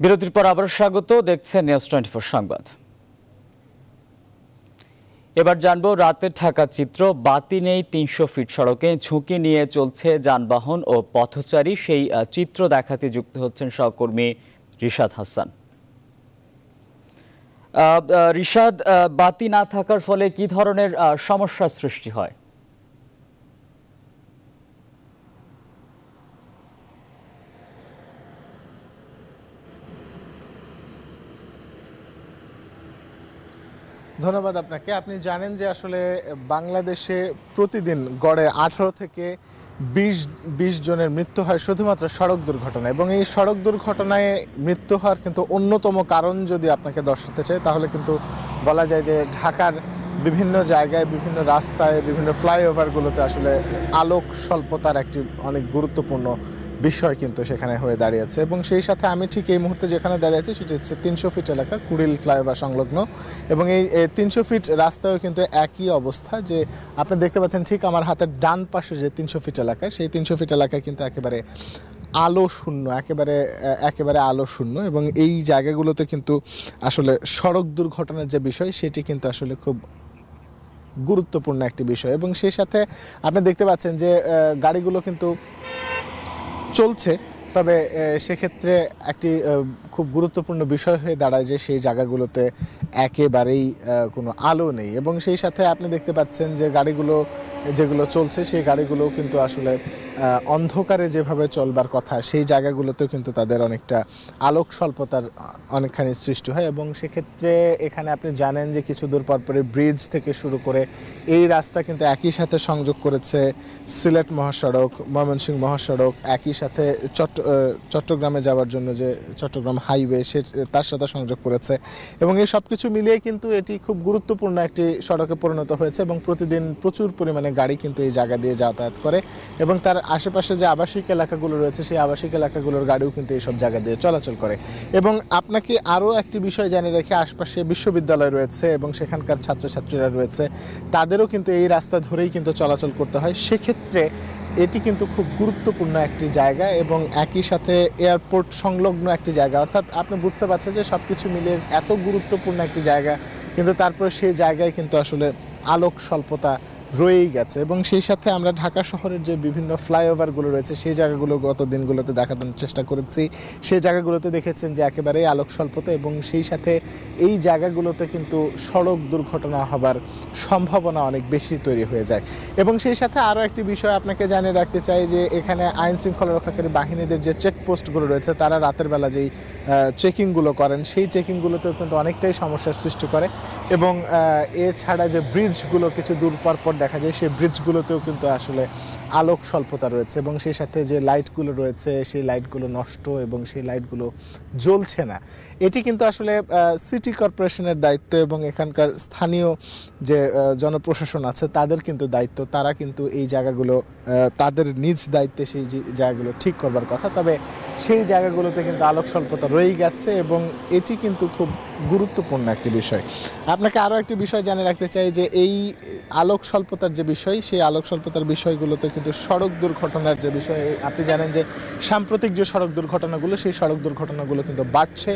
A: বিরতির পর আবার স্বাগত দেখছেন নিউজ টোয়েন্টি সংবাদ এবার জানবো রাতে ঢাকা চিত্র বাতি নেই তিনশো ফিট সড়কে ঝুঁকি নিয়ে চলছে যানবাহন ও পথচারী সেই চিত্র দেখাতে যুক্ত হচ্ছেন সহকর্মী রিশাদ হাসান রিশাদ বাতি না থাকার ফলে কি ধরনের সমস্যার সৃষ্টি হয়
C: ধন্যবাদ আপনাকে আপনি জানেন যে আসলে বাংলাদেশে প্রতিদিন গড়ে আঠারো থেকে বিশ বিশ জনের মৃত্যু হয় শুধুমাত্র সড়ক দুর্ঘটনা এবং এই সড়ক দুর্ঘটনায় মৃত্যু হওয়ার কিন্তু অন্যতম কারণ যদি আপনাকে দর্শাতে চাই তাহলে কিন্তু বলা যায় যে ঢাকার বিভিন্ন জায়গায় বিভিন্ন রাস্তায় বিভিন্ন ফ্লাইওভারগুলোতে আসলে আলোক স্বল্পতার একটি অনেক গুরুত্বপূর্ণ বিষয় কিন্তু সেখানে হয়ে দাঁড়িয়েছে এবং সেই সাথে আমি ঠিক এই মুহূর্তে যেখানে দাঁড়িয়ে আছি সেটি হচ্ছে তিনশো ফিট এলাকা কুড়িল ফ্লাইওভার সংলগ্ন এবং এই তিনশো ফিট রাস্তাও কিন্তু একই অবস্থা যে আপনি দেখতে পাচ্ছেন ঠিক আমার হাতের ডান পাশে যে তিনশো ফিট এলাকা সেই তিনশো ফিট এলাকায় কিন্তু একেবারে আলো শূন্য একেবারে একেবারে আলো শূন্য এবং এই জায়গাগুলোতে কিন্তু আসলে সড়ক দুর্ঘটনার যে বিষয় সেটি কিন্তু আসলে খুব গুরুত্বপূর্ণ একটি বিষয় এবং সেই সাথে আপনি দেখতে পাচ্ছেন যে গাড়িগুলো কিন্তু চলছে তবে সেক্ষেত্রে একটি খুব গুরুত্বপূর্ণ বিষয় হয়ে দাঁড়ায় যে সেই জায়গাগুলোতে একেবারেই কোনো আলো নেই এবং সেই সাথে আপনি দেখতে পাচ্ছেন যে গাড়িগুলো যেগুলো চলছে সেই গাড়িগুলো কিন্তু আসলে অন্ধকারে যেভাবে চলবার কথা সেই জায়গাগুলোতেও কিন্তু তাদের অনেকটা আলোক স্বল্পতার অনেকখানি সৃষ্টি হয় এবং সেক্ষেত্রে এখানে আপনি জানেন যে কিছু দূর পরপরে ব্রিজ থেকে শুরু করে এই রাস্তা কিন্তু একই সাথে সংযোগ করেছে সিলেট মহাসড়ক ময়মনসিংহ মহাসড়ক একই সাথে চট্ট চট্টগ্রামে যাওয়ার জন্য যে চট্টগ্রাম হাইওয়ে সে তার সাথে সংযোগ করেছে এবং এই সব কিছু মিলিয়ে কিন্তু এটি খুব গুরুত্বপূর্ণ একটি সড়কে পরিণত হয়েছে এবং প্রতিদিন প্রচুর পরিমাণে গাড়ি কিন্তু এই জায়গা দিয়ে যাতায়াত করে এবং তার আশেপাশে যে আবাসিক এলাকাগুলো রয়েছে সেই আবাসিক এলাকাগুলোর গাড়িও কিন্তু এইসব জায়গা দিয়ে চলাচল করে এবং আপনাকে আরও একটি বিষয় জানিয়ে রেখে আশপাশে বিশ্ববিদ্যালয় রয়েছে এবং সেখানকার ছাত্রছাত্রীরা রয়েছে তাদেরও কিন্তু এই রাস্তা ধরেই কিন্তু চলাচল করতে হয় সেক্ষেত্রে এটি কিন্তু খুব গুরুত্বপূর্ণ একটি জায়গা এবং একই সাথে এয়ারপোর্ট সংলগ্ন একটি জায়গা অর্থাৎ আপনি বুঝতে পারছেন যে সব কিছু মিলে এত গুরুত্বপূর্ণ একটি জায়গা কিন্তু তারপরে সেই জায়গায় কিন্তু আসলে আলোক স্বল্পতা রয়েই গেছে এবং সেই সাথে আমরা ঢাকা শহরের যে বিভিন্ন ফ্লাইওভারগুলো রয়েছে সেই জায়গাগুলো গত দিনগুলোতে দেখানোর চেষ্টা করেছি সেই জায়গাগুলোতে দেখেছেন যে একেবারেই আলোক স্বল্পতে এবং সেই সাথে এই জায়গাগুলোতে কিন্তু সড়ক দুর্ঘটনা হবার সম্ভাবনা অনেক বেশি তৈরি হয়ে যায় এবং সেই সাথে আরও একটি বিষয় আপনাকে জানিয়ে রাখতে চাই যে এখানে আইন শৃঙ্খলা রক্ষাকারী বাহিনীদের যে চেকপোস্টগুলো রয়েছে তারা রাতের বেলা যেই চেকিংগুলো করেন সেই চেকিংগুলোতেও কিন্তু অনেকটাই সমস্যার সৃষ্টি করে এবং এছাড়া যে ব্রিজগুলো কিছু দূর পর পর দেখা যায় সেই ব্রিজগুলোতেও কিন্তু আসলে আলোক স্বল্পতা রয়েছে এবং সেই সাথে যে লাইটগুলো রয়েছে সেই লাইটগুলো নষ্ট এবং সেই লাইটগুলো জ্বলছে না এটি কিন্তু আসলে সিটি কর্পোরেশনের দায়িত্ব এবং এখানকার স্থানীয় যে জনপ্রশাসন আছে তাদের কিন্তু দায়িত্ব তারা কিন্তু এই জায়গাগুলো তাদের নিজ দায়িত্বে সেই জায়গাগুলো ঠিক করবার কথা তবে সেই জায়গাগুলোতে কিন্তু আলোক স্বল্পতা রয়েই গেছে এবং এটি কিন্তু খুব গুরুত্বপূর্ণ একটি বিষয় আপনাকে আরও একটি বিষয় জানিয়ে রাখতে চাই যে এই আলোক স্বল্পতার যে বিষয় সেই আলোক স্বল্পতার বিষয়গুলোতে কিন্তু কিন্তু সড়ক দুর্ঘটনার যে বিষয়ে আপনি জানেন যে সাম্প্রতিক যে সড়ক দুর্ঘটনাগুলো সেই সড়ক দুর্ঘটনাগুলো কিন্তু বাড়ছে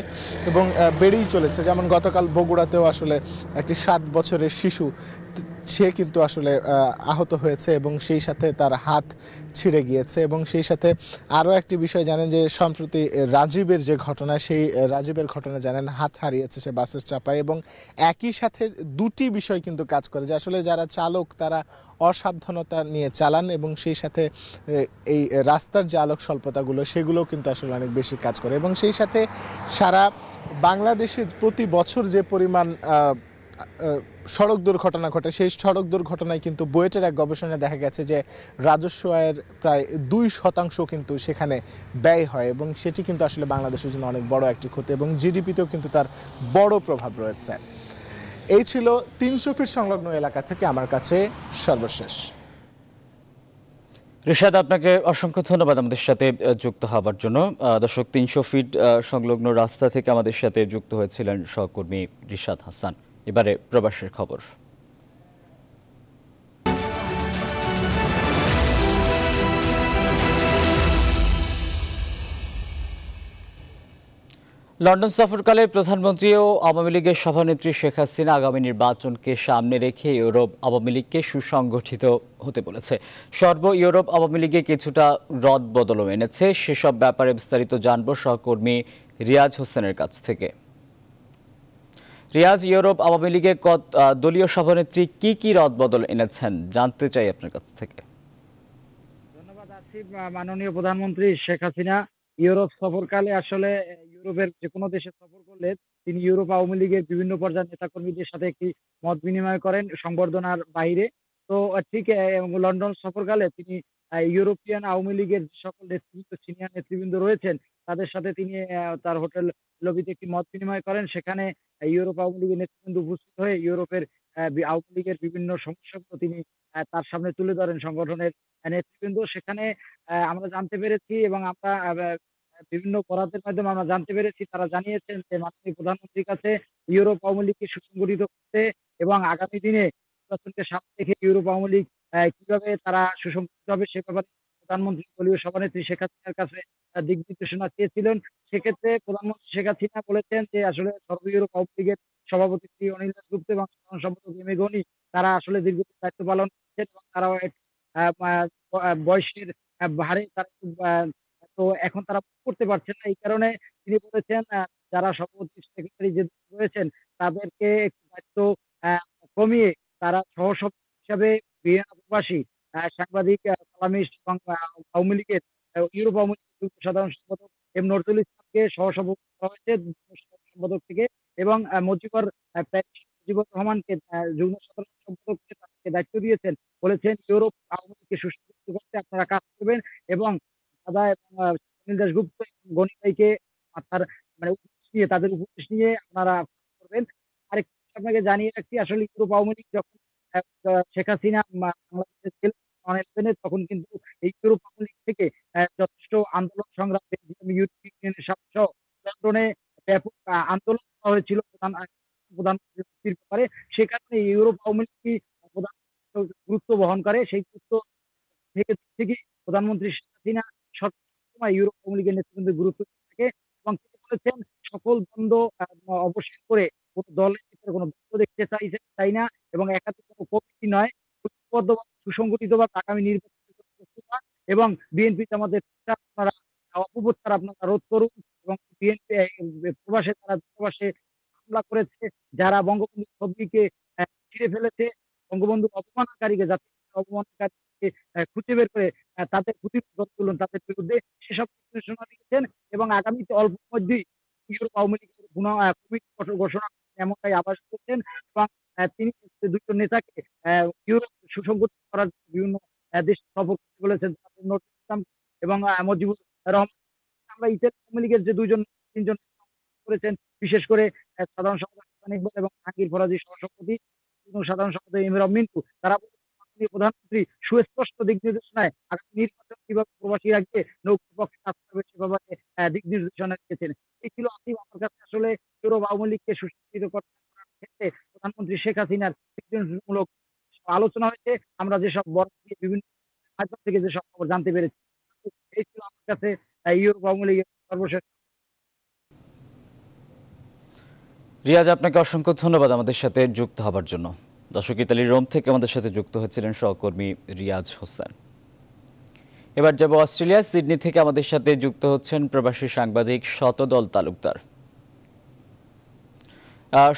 C: এবং বেড়েই চলেছে যেমন গতকাল বগুড়াতেও আসলে একটি সাত বছরের শিশু সে কিন্তু আসলে আহত হয়েছে এবং সেই সাথে তার হাত ছিঁড়ে গিয়েছে এবং সেই সাথে আরও একটি বিষয় জানেন যে সম্প্রতি রাজীবের যে ঘটনা সেই রাজীবের ঘটনা জানেন হাত হারিয়েছে সে বাসের চাপায় এবং একই সাথে দুটি বিষয় কিন্তু কাজ করে যে আসলে যারা চালক তারা অসাবধানতা নিয়ে চালান এবং সেই সাথে এই রাস্তার যে আলোক স্বল্পতাগুলো সেগুলোও কিন্তু আসলে অনেক বেশি কাজ করে এবং সেই সাথে সারা বাংলাদেশে প্রতি বছর যে পরিমাণ সড়ক দুর্ঘটনা ঘটে সেই সড়ক দুর্ঘটনায় কিন্তু বুয়েটের এক গবেষণায় দেখা গেছে যে রাজস্ব আয়ের প্রায় দুই শতাংশ কিন্তু সেখানে ব্যয় হয় এবং সেটি কিন্তু আসলে বাংলাদেশের জন্য অনেক বড় একটি ক্ষতি এবং জিডিপিতেও কিন্তু তার বড় প্রভাব রয়েছে এই ছিল তিনশো ফিট সংলগ্ন এলাকা থেকে আমার কাছে সর্বশেষ রিশাদ
A: আপনাকে অসংখ্য ধন্যবাদ আমাদের সাথে যুক্ত হবার জন্য দর্শক তিনশো ফিট সংলগ্ন রাস্তা থেকে আমাদের সাথে যুক্ত হয়েছিলেন সহকর্মী রিশাদ হাসান এবারে প্রবাসের খবর লন্ডন সফরকালে প্রধানমন্ত্রী ও আওয়ামী লীগের সভানেত্রী শেখ হাসিনা আগামী নির্বাচনকে সামনে রেখে ইউরোপ আওয়ামী লীগকে সুসংগঠিত হতে বলেছে সর্ব ইউরোপ আওয়ামী লীগে কিছুটা রদ বদলও এনেছে সেসব ব্যাপারে বিস্তারিত জানব সহকর্মী রিয়াজ হোসেনের কাছ থেকে রিয়াজ ইউরোপ আওয়ামী লীগের দলীয় সভানেত্রী কি কি রদ বদল এনেছেন জানতে চাই আপনার কাছ থেকে
K: ধন্যবাদ আসিফ মাননীয় প্রধানমন্ত্রী শেখ হাসিনা ইউরোপ সফরকালে আসলে ইউরোপের যে কোনো দেশে সফর করলে তিনি ইউরোপ আওয়ামী লীগের বিভিন্ন পর্যায়ের নেতাকর্মীদের সাথে একটি মত বিনিময় করেন সংবর্ধনার বাইরে তো ঠিক লন্ডন সফরকালে তিনি ইউরোপিয়ান আওয়ামী লীগের সকল নেতৃত্ব সিনিয়র নেতৃবৃন্দ রয়েছেন তাদের সাথে তিনি তার হোটেল লবিতে একটি মত বিনিময় করেন সেখানে ইউরোপ আওয়ামী লীগের নেতৃবৃন্দ উপস্থিত হয়ে ইউরোপের আওয়ামী লীগের বিভিন্ন সমস্যাগুলো তিনি তার সামনে তুলে ধরেন সংগঠনের নেতৃবৃন্দ সেখানে আমরা জানতে পেরেছি এবং আমরা বিভিন্ন বরাতের মাধ্যমে আমরা জানতে পেরেছি তারা জানিয়েছেন যে মাননীয় প্রধানমন্ত্রীর কাছে ইউরোপ আওয়ামী লীগকে সুসংগঠিত করতে এবং আগামী দিনে নির্বাচনকে সামনে রেখে ইউরোপ আওয়ামী লীগ কিভাবে তারা সুসংগঠিত হবে সে ব্যাপারে প্রধানমন্ত্রী দলীয় সভানেত্রী শেখ হাসিনার কাছে দিক নির্দেশনা চেয়েছিলেন সেক্ষেত্রে প্রধানমন্ত্রী শেখ হাসিনা বলেছেন যে আসলে সর্বীয় আওয়ামী লীগের সভাপতি শ্রী অনিল দাসগুপ্ত এবং সাধারণ সম্পাদক এম গনি তারা আসলে দীর্ঘদিন দায়িত্ব পালন করছেন এবং তারাও বয়সের ভারে তারা তো এখন তারা করতে পারছেন না এই কারণে তিনি বলেছেন যারা সভাপতি সেক্রেটারি যে রয়েছেন তাদেরকে দায়িত্ব কমিয়ে তারা সহসভাপতি হিসাবে বিএনবাসী সাংবাদিক সালামী আওয়ামী লীগের ইউরোপ আওয়ামী লীগ সাধারণ সম্পাদক এম নজরুল ইসলামকে সহসভাপতি করা হয়েছে সম্পাদক থেকে এবং মজিবর মুজিবুর রহমানকে যুগ্ম সাধারণ সম্পাদক তাদেরকে দায়িত্ব দিয়েছেন বলেছেন ইউরোপ আওয়ামী লীগকে সুস্থ করতে আপনারা কাজ করবেন এবং দাদা এবং সুনীল দাসগুপ্ত এবং গণিতাইকে আপনার মানে উপদেশ নিয়ে তাদের উপদেশ নিয়ে আপনারা করবেন আরেকটি আপনাকে জানিয়ে রাখছি আসলে ইউরোপ আওয়ামী লীগ যখন শেখ হাসিনা বাংলাদেশে ওয়ান ইলেভেনে তখন কিন্তু এই ইউরোপা থেকে যথেষ্ট আন্দোলন সংগ্রাম বেলজিয়াম ইউনিয়নের লন্ডনে ব্যাপক আন্দোলন হয়েছিল প্রধান প্রধানমন্ত্রীর ব্যাপারে সে কারণে ইউরোপ আওয়ামী প্রধান গুরুত্ব বহন করে সেই গুরুত্ব থেকে থেকে প্রধানমন্ত্রী শেখ হাসিনা সবসময় ইউরোপ আওয়ামী লীগের নেতৃবৃন্দের গুরুত্ব থাকে এবং তিনি বলেছেন সকল দ্বন্দ্ব অবসান করে কোনো দলের ভিতরে কোনো দ্বন্দ্ব দেখতে চাইছে চাই না এবং একাধিক কোনো কমিটি নয় সুসংগঠিত বা আগামী নির্বাচন এবং বিএনপি আমাদের আপনারা অপপ্রচার আপনারা রোধ করুন এবং বিএনপি প্রবাসে তারা প্রবাসে হামলা করেছে যারা বঙ্গবন্ধু ছবিকে ছিঁড়ে ফেলেছে বঙ্গবন্ধু অপমানকারীকে জাতীয় অপমানকারীকে খুঁজে বের করে তাদের ক্ষতি তুলুন তাদের বিরুদ্ধে সেসব ঘোষণা দিয়েছেন এবং আগামীতে অল্প মধ্যেই ইউরোপ আওয়ামী লীগের কমিটি ঘোষণা এমনটাই আবাস করেছেন এবং তিনি দুটো নেতাকে ইউরোপ সুসংগত বিভিন্ন দেশ বলেছেন এবং মজিবুর রহমান আমরা ইসের আওয়ামী লীগের যে দুজন তিনজন করেছেন বিশেষ করে সাধারণ সম্পাদক এবং জাহাঙ্গীর ফরাজি সহসভাপতি সাধারণ সম্পাদক ইমরান মিন্টু তারা প্রধানমন্ত্রী সুস্পষ্ট দিক নির্দেশনায় আগামী নির্বাচন কিভাবে প্রবাসী রাখবে নৌকাপক্ষে কাজ করবে সেভাবে দিক নির্দেশনা দিয়েছেন এই ছিল আসিম আমার কাছে আসলে সৌরভ আওয়ামী লীগকে সুশিক্ষিত করার ক্ষেত্রে প্রধানমন্ত্রী শেখ হাসিনার মূলক আলোচনা হয়েছে আমরা যেসব বড় বিভিন্ন মাধ্যম থেকে যেসব খবর জানতে পেরেছি এই ছিল আমার কাছে ইউরোপ আওয়ামী লীগের সর্বশেষ
A: রিয়াজ আপনাকে অসংখ্য ধন্যবাদ আমাদের সাথে যুক্ত হবার জন্য দর্শক ইতালি রোম থেকে আমাদের সাথে যুক্ত হয়েছিলেন সহকর্মী রিয়াজ হোসেন এবার যাব অস্ট্রেলিয়া সিডনি থেকে আমাদের সাথে যুক্ত হচ্ছেন প্রবাসী সাংবাদিক শতদল তালুকদার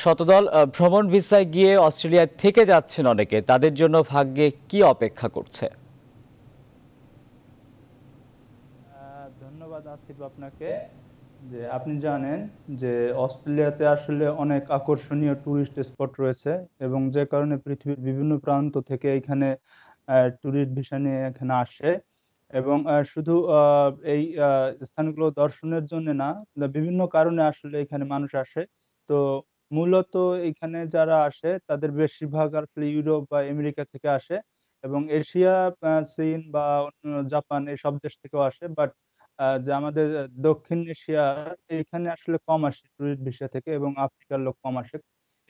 A: শতদল ভ্রমণ ভিসায় গিয়ে অস্ট্রেলিয়ায় থেকে যাচ্ছেন অনেকে তাদের জন্য ভাগ্যে কি অপেক্ষা করছে
G: ধন্যবাদ আসিফ আপনাকে যে আপনি জানেন যে অস্ট্রেলিয়াতে আসলে অনেক আকর্ষণীয় টুরিস্ট স্পট রয়েছে এবং যে কারণে পৃথিবীর বিভিন্ন প্রান্ত থেকে এখানে টুরিস্ট ভিসা নিয়ে এখানে আসে এবং শুধু এই স্থানগুলো দর্শনের জন্য না বিভিন্ন কারণে আসলে এখানে মানুষ আসে তো মূলত এখানে যারা আসে তাদের বেশিরভাগ আসলে ইউরোপ বা আমেরিকা থেকে আসে এবং এশিয়া, চীন বা জাপান এসব দেশ থেকেও আসে। বাট যে আমাদের দক্ষিণ এশিয়া এখানে আসলে কম আসে টুরিস্ট ভিসা থেকে এবং আফ্রিকার লোক কম আসে।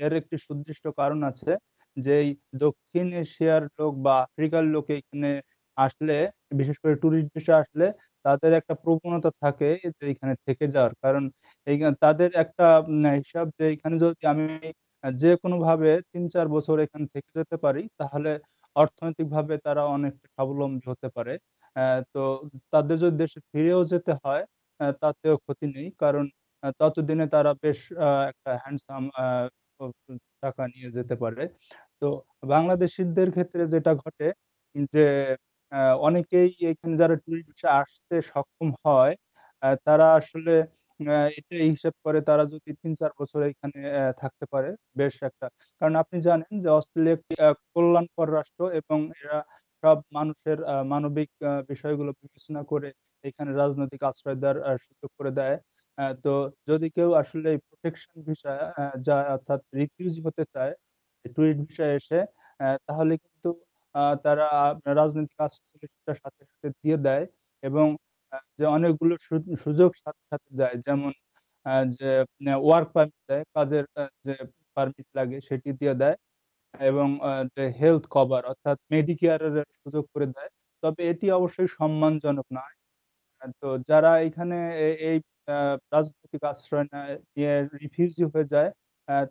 G: এর একটি সুদৃষ্ট কারণ আছে যে দক্ষিণ এশিয়ার লোক বা আফ্রিকার লোক এখানে আসলে বিশেষ করে টুরিস্ট ভিসা আসলে তাদের একটা প্রবণতা থাকে যে এখানে থেকে যাওয়ার কারণ এই তাদের একটা হিসাব যে এখানে যদি আমি যে কোনো ভাবে তিন চার বছর এখানে থেকে যেতে পারি তাহলে অর্থনৈতিকভাবে তারা অনেকটা স্বাবলম্বী হতে পারে তো তাদের যদি দেশে ফিরেও যেতে হয় তাতেও ক্ষতি নেই কারণ ততদিনে তারা বেশ একটা হ্যান্ডসাম টাকা নিয়ে যেতে পারে তো বাংলাদেশিদের ক্ষেত্রে যেটা ঘটে যে অনেকেই এখানে যারা ট্যুরিস্ট ভিসায় আসতে সক্ষম হয় তারা আসলে এটা এটাই হিসাব করে তারা যদি তিন চার বছর এখানে থাকতে পারে বেশ একটা কারণ আপনি জানেন যে অস্ট্রেলিয়া একটি কল্যাণকর রাষ্ট্র এবং এরা সব মানুষের মানবিক বিষয়গুলো বিবেচনা করে এখানে রাজনৈতিক আশ্রয় দেওয়ার সুযোগ করে দেয় তো যদি কেউ আসলে প্রোটেকশন ভিসা যা অর্থাৎ রিফিউজি হতে চায় টুরিস্ট ভিসায় এসে তাহলে আহ তারা মানে রাজনৈতিক আশ্রয়শিক্ষার সাথে সাথে দিয়ে দেয় এবং যে অনেকগুলো সুযোগ সাথে সাথে দেয় যেমন যে ওয়ার্ক মানে পারমিট দেয় কাজের যে পারমিট লাগে সেটি দিয়ে দেয় এবং যে হেলথ কভার অর্থাৎ মেডিকেয়ারের সুযোগ করে দেয় তবে এটি অবশ্যই সম্মানজনক নয় তো যারা এখানে এই রাজনৈতিক আশ্রয় নিয়ে রিফিউজি হয়ে যায়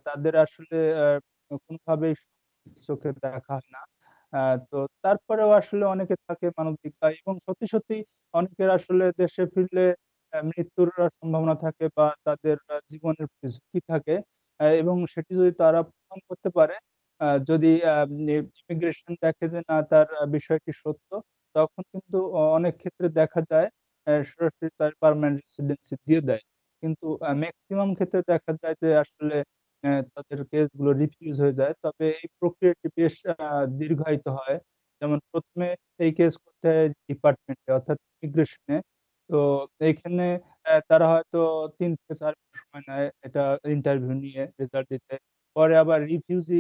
G: তাদের আসলে কোনোভাবেই চোখে দেখা হয় না আহ তো তারপরেও আসলে অনেকে থাকে মানবাধিকার এবং সত্যি, সত্যি অনেকের আসলে দেশে ফিরলে মৃত্যুর সম্ভাবনা থাকে বা তাদের জীবনের ঝুঁকি থাকে। এবং সেটি যদি তারা প্রমাণ করতে পারে, যদি ইমিগ্রেশন দেখে যে না তার বিষয়টি সত্য, তখন কিন্তু অনেক ক্ষেত্রে দেখা যায় সরাসরি তার পার্মানেন্ট রেসিডেন্সি দিয়ে দেয়। কিন্তু ম্যাক্সিমাম ক্ষেত্রে দেখা যায় যে আসলে অ্যা তাদের কেসগুলো রিফিউজ হয়ে যায়। তবে এই প্রক্রিয়াটি বেশ দীর্ঘায়িত হয়। যেমন প্রথমে এই কেস করতে হয় ডিপার্টমেন্টে অর্থাৎ ইমিগ্রেশনে তো এইখানে তারা হয়তো তিন থেকে চার মাস সময় নেয় এটা ইন্টারভিউ নিয়ে রেজাল্ট দিতে। পরে আবার রিফিউজি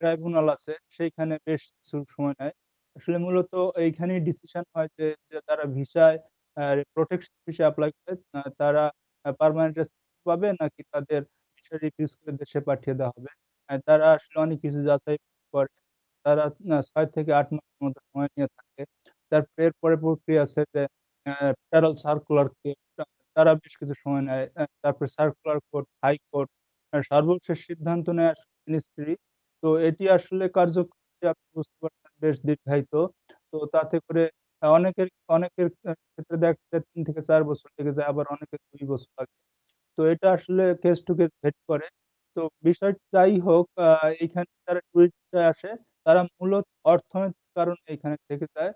G: ট্রাইব্যুনাল আছে সেইখানে বেশ কিছু সময় নেয়। আসলে মূলত এইখানে ডিসিশন হয় যে, তারা ভিসায় প্রোটেকশন ভিসা অ্যাপ্লাই করে তারা পারমানেন্ট রেসিডেন্ট পাবে নাকি তাদের অবশ্যই রিফিউজ করে দেশে পাঠিয়ে দেওয়া হবে। তারা আসলে অনেক কিছু যাচাই করে। তারা ছয় থেকে আট মাসের মতো সময় নিয়ে থাকে। তার পরে প্রক্রিয়া আছে যে অ্যা সার্কুলার কে তারা বেশ কিছু সময় নেয়। তারপর সার্কুলার কোর্ট, হাইকোর্ট অ্যা সর্বশেষ সিদ্ধান্ত নেয় মিনিস্ট্রি। তো এটি আসলে কার্যক্রম আপনি বুঝতে পারছেন বেশ দীর্ঘায়িত। তো তাতে করে অনেকের অনেকের ক্ষেত্রে দেখা যায় তিন থেকে চার বছর লেগে যায় আবার অনেকের দুই বছর লাগে। তো এটা আসলে কেস টু কেস ভেট করে। তো বিষয় যাই হোক আ এখানে যারা টুরিস্ট আসে তারা মূলত অর্থনৈতিক কারণে এখানে থেকে যায়।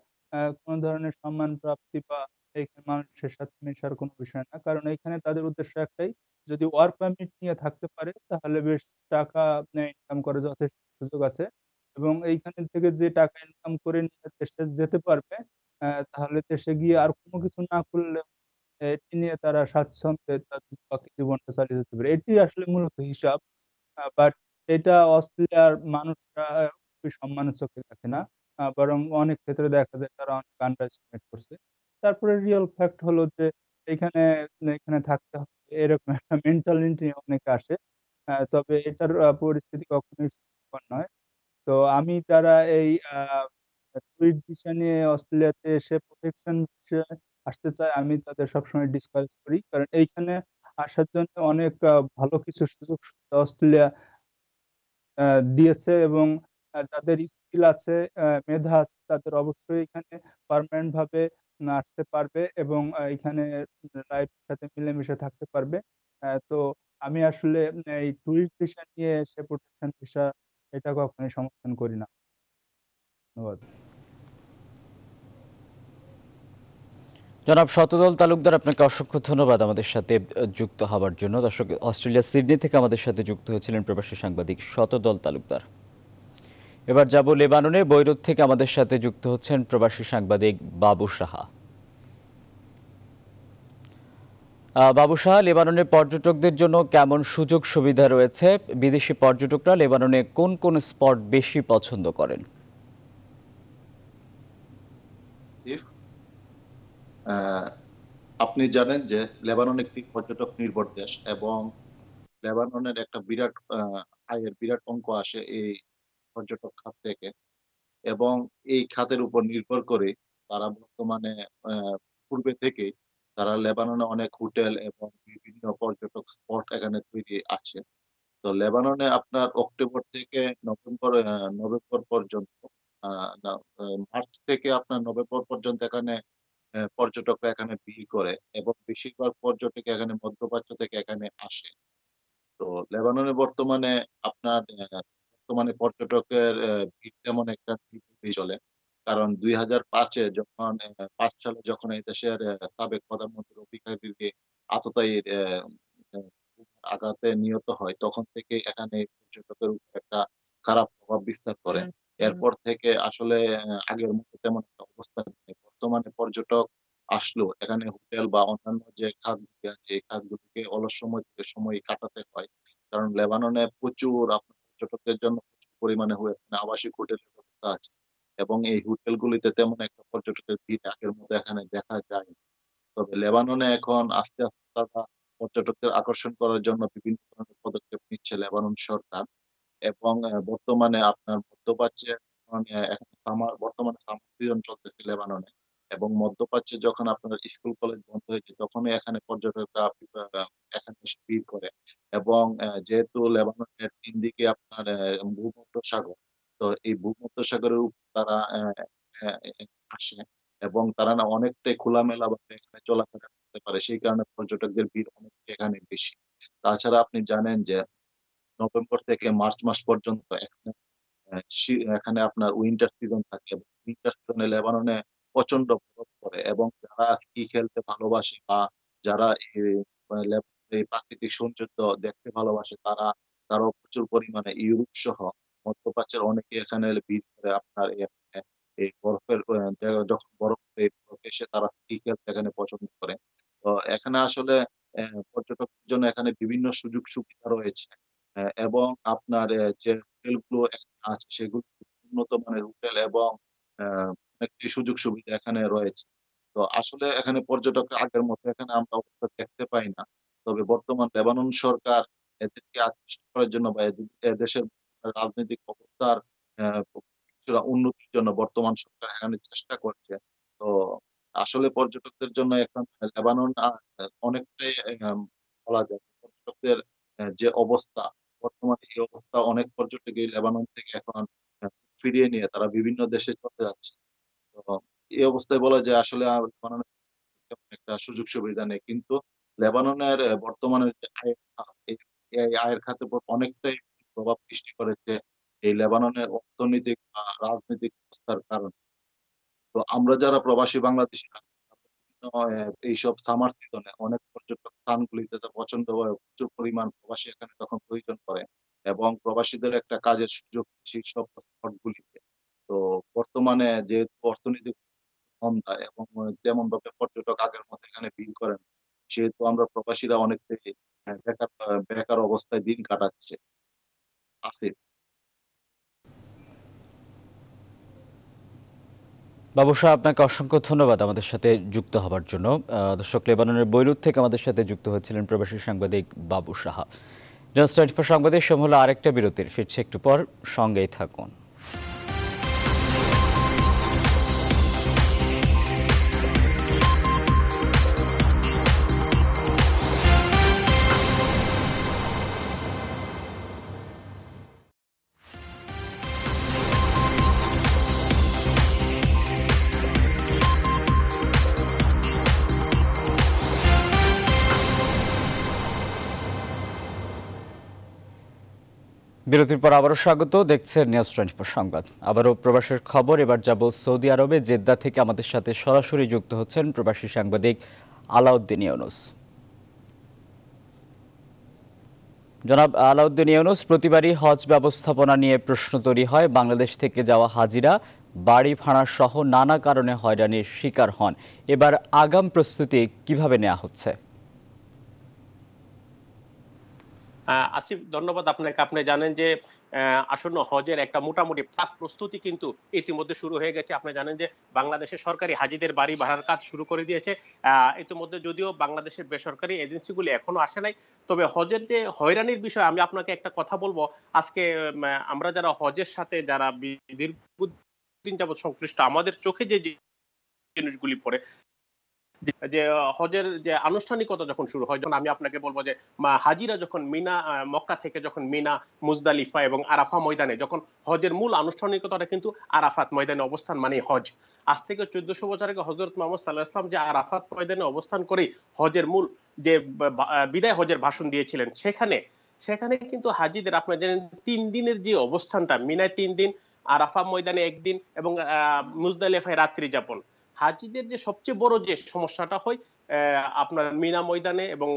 G: কোনো ধরনের সম্মান প্রাপ্তি বা এখানে মানুষের সাথে মেশার কোনো বিষয় না। কারণ এখানে তাদের উদ্দেশ্য একটাই যদি ওয়ার্ক পারমিট নিয়ে থাকতে পারে তাহলে বেশ টাকা ইনকাম করার যথেষ্ট সুযোগ আছে। এবং এইখান থেকে যে টাকা ইনকাম করে নিয়ে দেশে যেতে পারবে, তাহলে দেশে গিয়ে আর কোনো কিছু না করলে এটি নিয়ে তারা স্বাচ্ছন্দ্যে তাদের বাকি জীবনটা চালিয়ে যেতে পারে এটি আসলে মূলত হিসাব বাট এটা অস্ট্রেলিয়ার মানুষরা খুবই সম্মানের চোখে দেখে না বরং অনেক ক্ষেত্রে দেখা যায় তারা অনেক আন্ডারস্টিমেট করছে তারপরে রিয়েল ফ্যাক্ট হলো যে এখানে এখানে থাকতে হবে এরকম একটা মেন্টালিটি অনেক আসে তবে এটার পরিস্থিতি কখনোই সুখকর নয় তো আমি তারা এই টুইট ভিসা নিয়ে অস্ট্রেলিয়াতে এসে প্রোটেকশন আসতে চায় আমি তাদের সবসময় discourage করি। কারণ এইখানে আসার জন্য অনেক ভালো কিছু সুযোগ সুবিধা অস্ট্রেলিয়া আহ দিয়েছে এবং যাদের স্কিল আছে, মেধা আছে তাদের অবশ্যই এখানে পার্মানেন্ট ভাবে আসতে পারবে এবং এখানে লাইফ এর সাথে মিলেমিশে থাকতে পারবে। আহ তো আমি আসলে এই টুরিস্ট ভিসা নিয়ে এসে প্রোটেকশন ভিসা এটা কখনোই সমর্থন করি না। ধন্যবাদ।
A: জনাব শতদল তালুকদার আপনাকে অসংখ্য ধন্যবাদ আমাদের সাথে যুক্ত হওয়ার জন্য দর্শক অস্ট্রেলিয়া সিডনি থেকে আমাদের সাথে যুক্ত হয়েছিলেন প্রবাসী সাংবাদিক শতদল তালুকদার এবার যাব লেবাননে বৈরুত থেকে আমাদের সাথে যুক্ত হচ্ছেন প্রবাসী সাংবাদিক বাবু সাহা বাবু সাহা লেবাননে পর্যটকদের জন্য কেমন সুযোগ সুবিধা রয়েছে বিদেশি পর্যটকরা লেবাননে কোন কোন স্পট বেশি পছন্দ করেন
L: আপনি জানেন যে লেবানন একটি পর্যটক নির্ভর দেশ এবং লেবাননের একটা বিরাট আয়ের বিরাট অঙ্ক আসে এই পর্যটক খাত থেকে এবং এই খাতের উপর নির্ভর করে তারা বর্তমানে পূর্বে থেকে তারা লেবাননে অনেক হোটেল এবং বিভিন্ন পর্যটক স্পট এখানে তৈরি আছে তো লেবাননে আপনার অক্টোবর থেকে নভেম্বর নভেম্বর পর্যন্ত মার্চ থেকে আপনার নভেম্বর পর্যন্ত এখানে পর্যটকরা এখানে ভিড় করে এবং বেশিরভাগ পর্যটক এখানে মধ্যপ্রাচ্য থেকে এখানে আসে তো লেবাননে বর্তমানে আপনার বর্তমানে পর্যটকের ভিড় তেমন একটা চলে কারণ দুই হাজার পাঁচে যখন পাঁচ সালে যখন এই দেশের সাবেক প্রধানমন্ত্রী রফিক হাবিবকে আততায়ীর আঘাতে নিহত হয় তখন থেকে এখানে পর্যটকের উপর একটা খারাপ প্রভাব বিস্তার করে এরপর থেকে আসলে আগের মতো তেমন একটা অবস্থা বর্তমানে পর্যটক আসলো এখানে হোটেল বা অন্যান্য যে খাতগুলি আছে এই খাতগুলিকে অলস সময় থেকে সময় কাটাতে হয় কারণ লেবাননে প্রচুর আপনার পর্যটকদের জন্য প্রচুর পরিমাণে হয়ে আবাসিক হোটেলের ব্যবস্থা আছে এবং এই হোটেলগুলিতে তেমন একটা পর্যটকের ভিড় আগের মতো এখানে দেখা যায় তবে লেবাননে এখন আস্তে আস্তে তারা পর্যটকদের আকর্ষণ করার জন্য বিভিন্ন ধরনের পদক্ষেপ নিচ্ছে লেবানন সরকার এবং বর্তমানে আপনার এখন বর্তমানে অঞ্চল চলতেছে লেবাননে এবং মধ্যপ্রাচ্যে যখন আপনার স্কুল কলেজ বন্ধ হয়েছে তখনই এখানে পর্যটকরা এখানে ভিড় করে এবং যেহেতু লেবাননের তিন দিকে আপনার ভূমধ্য সাগর তো এই ভূমধ্য সাগরের উপর তারা আসে এবং তারা না অনেকটাই খোলামেলা ভাবে এখানে চলাফেরা করতে পারে সেই কারণে পর্যটকদের ভিড় অনেক এখানে বেশি তাছাড়া আপনি জানেন যে নভেম্বর থেকে মার্চ মাস পর্যন্ত এখানে এখানে আপনার উইন্টার সিজন থাকে এবং উইন্টার সিজনে লেবাননে প্রচন্ড প্রভাব পড়ে এবং যারা কি খেলতে ভালোবাসে বা যারা এই মানে প্রাকৃতিক সৌন্দর্য দেখতে ভালোবাসে তারা তারও প্রচুর পরিমাণে ইউরোপ সহ মধ্যপ্রাচ্যের অনেকে এখানে ভিড় করে আপনার এই বরফের যখন বরফ এই বরফে এসে তারা স্কি খেলতে এখানে পছন্দ করে তো এখানে আসলে পর্যটকদের জন্য এখানে বিভিন্ন সুযোগ সুবিধা রয়েছে এবং আপনার যে হোটেলগুলো আছে সেগুলো উন্নত মানের হোটেল এবং একটি সুযোগ সুবিধা এখানে রয়েছে তো আসলে এখানে পর্যটকরা আগের মতো এখানে আমরা অবস্থা দেখতে পাই না তবে বর্তমান লেবানন সরকার এদেরকে আকৃষ্ট করার জন্য বা দেশের রাজনৈতিক অবস্থার কিছুটা উন্নতির জন্য বর্তমান সরকার এখানে চেষ্টা করছে তো আসলে পর্যটকদের জন্য এখন লেবানন অনেকটাই বলা যায় পর্যটকদের যে অবস্থা বর্তমানে এই অবস্থা অনেক পর্যটকই লেবানন থেকে এখন ফিরিয়ে নিয়ে তারা বিভিন্ন দেশে চলে যাচ্ছে এই অবস্থায় বলা যায় আসলে একটা সুযোগ সুবিধা নেই কিন্তু লেবাননের বর্তমানে আয়ের খা- খাতের উপর অনেকটাই প্রভাব সৃষ্টি করেছে এই লেবাননের অর্থনৈতিক আ রাজনৈতিক অবস্থার কারণে। তো আমরা যারা প্রবাসী বাংলাদেশি এইসব সামার সিজনে অনেক পর্যটক স্থানগুলিতে পছন্দ হয় প্রচুর পরিমাণ প্রবাসী এখানে তখন প্রয়োজন করে এবং প্রবাসীদের একটা কাজের সুযোগ সেই সব স্পটগুলিতে। তো বর্তমানে যেহেতু অর্থনীতি মন্দা এবং যেমন ভাবে পর্যটক আগের মতো এখানে ভিড় করেন সেহেতু আমরা প্রবাসীরা অনেকটাই হ্যাঁ, বেকার বেকার অবস্থায় দিন কাটাচ্ছে আসিফ
A: বাবুসা আপনাকে অসংখ্য ধন্যবাদ আমাদের সাথে যুক্ত হবার জন্য দর্শক লেবাননের বৈরুত থেকে আমাদের সাথে যুক্ত হয়েছিলেন প্রবাসী সাংবাদিক বাবু সাহা জাস্ট টোয়েন্টি ফোর সংবাদের হলো আরেকটা বিরতির ফিরছে একটু পর সঙ্গেই থাকুন বিরতির পর আবারও স্বাগত দেখছেন নিউজ টোয়েন্টি ফোর সংবাদ আবারও প্রবাসের খবর এবার যাব সৌদি আরবে জেদ্দা থেকে আমাদের সাথে সরাসরি যুক্ত হচ্ছেন প্রবাসী সাংবাদিক আলাউদ্দিন ইউনুস জনাব আলাউদ্দিন ইউনুস প্রতিবারই হজ ব্যবস্থাপনা নিয়ে প্রশ্ন তৈরি হয় বাংলাদেশ থেকে যাওয়া হাজিরা বাড়ি ভাড়া সহ নানা কারণে হয়রানির শিকার হন এবার আগাম প্রস্তুতি কিভাবে নেওয়া হচ্ছে
I: আসিফ ধন্যবাদ আপনাকে আপনি জানেন যে আসন্ন হজের একটা মোটামুটি প্রাক প্রস্তুতি কিন্তু ইতিমধ্যে শুরু হয়ে গেছে আপনি জানেন যে বাংলাদেশের সরকারি হাজিদের বাড়ি ভাড়ার কাজ শুরু করে দিয়েছে ইতিমধ্যে যদিও বাংলাদেশের বেসরকারি এজেন্সিগুলি এখনো আসে নাই তবে হজের যে হয়রানির বিষয় আমি আপনাকে একটা কথা বলবো আজকে আমরা যারা হজের সাথে যারা দীর্ঘদিন যাবৎ সংশ্লিষ্ট আমাদের চোখে যে জিনিসগুলি পড়ে যে হজের যে আনুষ্ঠানিকতা যখন শুরু হয় যখন আমি আপনাকে বলবো যে হাজিরা যখন মিনা মক্কা থেকে যখন মিনা মুজদালিফা এবং আরাফা ময়দানে যখন হজের মূল আনুষ্ঠানিকতাটা কিন্তু আরাফাত ময়দানে অবস্থান মানে হজ আজ থেকে চোদ্দশো বছর আগে হজরত মোহাম্মদ সাল্লাহ ইসলাম যে আরাফাত ময়দানে অবস্থান করে হজের মূল যে বিদায় হজের ভাষণ দিয়েছিলেন সেখানে সেখানে কিন্তু হাজিদের আপনার জানেন তিন দিনের যে অবস্থানটা মিনায় তিন দিন আরাফা ময়দানে একদিন এবং মুজদালিফায় রাত্রি যাপন হাজিদের যে সবচেয়ে বড় যে সমস্যাটা হয় আপনার মিনা ময়দানে এবং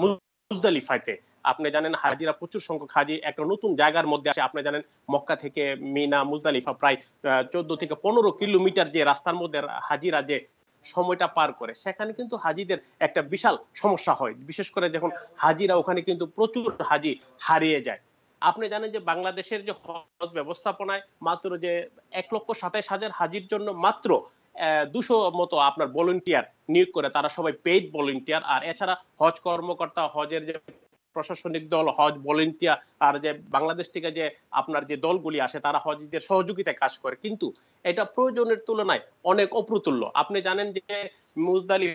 I: মুজদালিফাতে আপনি জানেন হাজিরা প্রচুর সংখ্যক হাজি একটা নতুন জায়গার মধ্যে আছে আপনি জানেন মক্কা থেকে মিনা মুজদালিফা প্রায় চোদ্দ থেকে পনেরো কিলোমিটার যে রাস্তার মধ্যে হাজিরা যে সময়টা পার করে সেখানে কিন্তু হাজিদের একটা বিশাল সমস্যা হয় বিশেষ করে যখন হাজিরা ওখানে কিন্তু প্রচুর হাজি হারিয়ে যায় আপনি জানেন যে বাংলাদেশের যে হজ ব্যবস্থাপনায় মাত্র যে এক লক্ষ সাতাইশ হাজার হাজির জন্য মাত্র দুশো মতো আপনার ভলেন্টিয়ার নিয়োগ করে তারা সবাই পেইড ভলেন্টিয়ার আর এছাড়া হজ কর্মকর্তা হজের যে প্রশাসনিক দল হজ ভলেন্টিয়ার আর যে বাংলাদেশ থেকে যে আপনার যে দলগুলি আসে তারা হজদের সহযোগিতায় কাজ করে কিন্তু এটা প্রয়োজনের তুলনায় অনেক অপ্রতুল্য আপনি জানেন যে মুজদালি